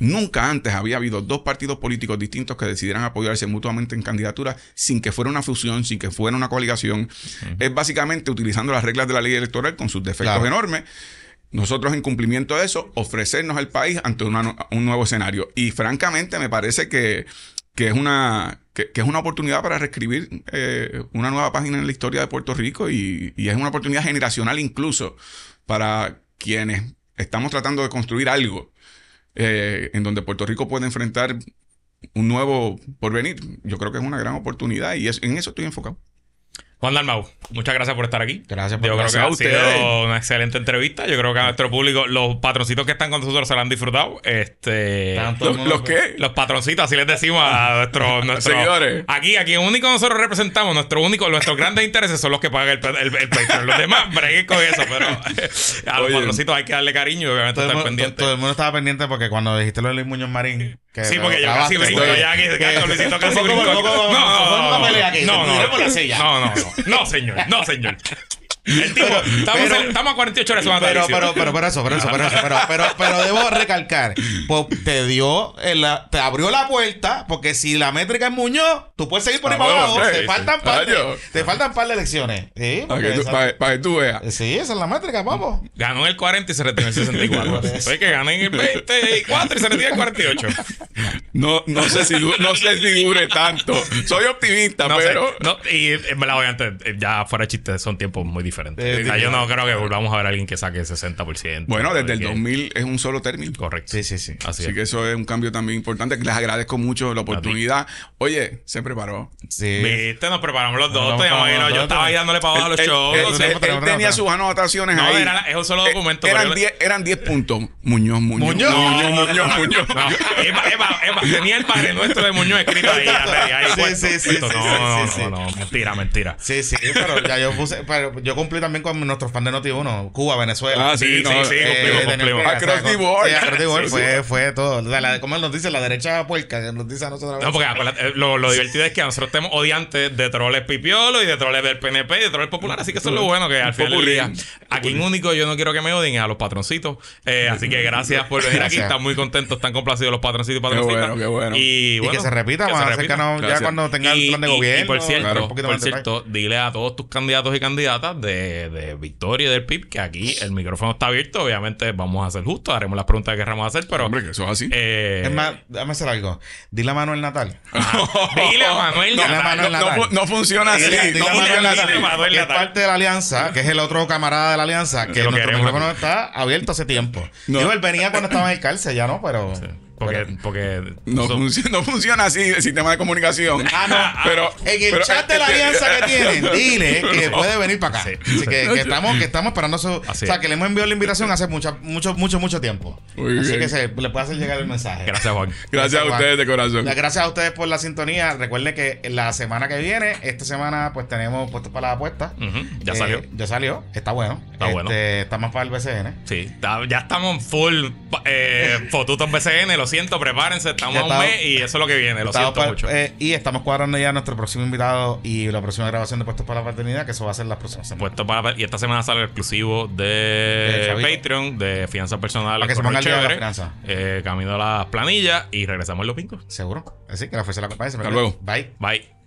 C: Nunca antes había habido dos partidos políticos distintos que decidieran apoyarse mutuamente en candidaturas sin que fuera una fusión, sin que fuera una coaligación. Es básicamente utilizando las reglas de la ley electoral con sus defectos enormes nosotros en cumplimiento de eso, ofrecernos al país ante un nuevo escenario. Y francamente me parece que, es, una, es una oportunidad para reescribir eh, una nueva página en la historia de Puerto Rico y, es una oportunidad generacional incluso para quienes estamos tratando de construir algo eh, en donde Puerto Rico puede enfrentar un nuevo porvenir. Yo creo que es una gran oportunidad y en eso estoy enfocado.
A: Juan Dalmau, muchas gracias por estar aquí. Gracias por Yo creo que a ha sido una excelente entrevista. Yo creo que a nuestro público, los patroncitos que están con nosotros se lo han disfrutado. Este, ¿Los, ¿Los, qué? Los patroncitos, así les decimos a nuestros, señores. seguidores. Aquí, aquí único nosotros representamos, nuestro único, nuestros grandes intereses son los que pagan el, el, Los demás breguen con eso, pero a los patroncitos hay que darle
B: cariño y obviamente estar pendientes. Todo el mundo estaba pendiente porque cuando dijiste lo de Luis Muñoz Marín,
A: sí, porque yo casi brinco ya que Luisito casi brinco. No, no, no, no, no, no, no, no, no, no, señor, no, señor
B: estamos,
A: a, 48 horas pero, pero, pero, pero,
B: eso, pero eso, pero eso, pero, pero, pero debo recalcar, pues, te dio, eh, te abrió la puerta, porque si la métrica es Muñoz, tú puedes seguir por ahí ah, abajo, te faltan par te faltan par de elecciones. Sí, para,
C: que tú, veas. Eh, sí,
B: esa es la métrica, papo.
A: Ganó el 40 y se retiene el 64. Soy que ganen el 24 y se retiene el 48.
C: No, no, sé si, no sé si dure tanto. Soy optimista, pero.
A: y eh, me la voy antes, eh, ya fuera chistes son tiempos muy diferentes. Eh, ah, yo no creo que volvamos a ver a alguien que saque 60%. Bueno, desde el
C: 2000 es un solo término. Correcto. Sí, sí, sí. Así, que eso es un cambio también importante. Les agradezco mucho la oportunidad. Oye, se preparó. Sí. Viste,
A: nos preparamos los dos. te yo estaba ahí dándole para abajo a los shows. tenía sus
C: anotaciones no, ahí. Era, es un solo documento. Eran 10 puntos. Muñoz, Muñoz. Muñoz, Muñoz,
A: Muñoz. Muñoz.
B: Tenía el Padre Nuestro de Muñoz escrito ahí. ahí sí, sí, sí, no, no, no, mentira, mentira. Sí, sí, pero ya yo puse, yo cumplí también con nuestros fans de Noti1, Cuba, Venezuela. Ah, sí, sí, sí, fue, fue todo. O como nos dice, la derecha puerca, nos dice a nosotros. No, porque
A: eh, lo, divertido es que nosotros tenemos odiantes de troles pipiolo y de troles del PNP y de troles popular, así que eso es lo bueno que al final del aquí en único yo no quiero que me odien a los patroncitos, eh, así que gracias por venir aquí, están muy contentos, están complacidos los patroncitos y patroncitas bueno. Y, que se repita ya cuando tenga el plan de gobierno. Y por cierto, dile a todos tus candidatos y candidatas de, de Victoria y del PIB que aquí el micrófono está abierto. Obviamente vamos a ser justos, haremos las preguntas que queramos hacer, pero... Hombre, que eso es así. Eh, es más,
B: déjame hacer algo. Dile a Manuel Natal. Ah, dile a Manuel Natal. No, No, funciona así. Dile, no, Manuel Natal. es parte de la alianza, que es el otro camarada de la alianza, que nuestro micrófono está abierto hace tiempo. Digo, él venía cuando estaba en el cárcel, ya no, pero... Porque, porque
C: no, funciona así el sistema de comunicación. Ah, no. Pero, en el chat de la este, alianza que este, tienen, dile que puede venir para acá. Así que, estamos, que estamos
B: esperando eso. o sea, que le hemos enviado la invitación hace mucha, mucho, mucho, mucho tiempo. así que se, le puede hacer llegar el mensaje. Gracias, Juan. Gracias, a ustedes de corazón. Gracias a ustedes por la sintonía. Recuerden que la semana que viene, esta semana, pues tenemos puesto para la apuesta. Ya eh, salió. Ya salió. Está bueno. Está bueno. Estamos para el BCN.
A: Sí, ya estamos full eh, fotutos BCN. Los siento, prepárense, estamos a un mes y eso es lo que viene, lo siento mucho. Eh,
B: y estamos cuadrando ya nuestro próximo invitado y la próxima grabación de Puestos para la Paternidad, que eso va a ser las próximas semanas.
A: Puesto para y esta semana sale el exclusivo de, Patreon, de Fianza Personal Para que se pongan el de la eh, camino a las planillas y regresamos los pincos Seguro. Así eh, que la fuerza de la compañía. Hasta luego. Bye. Bye.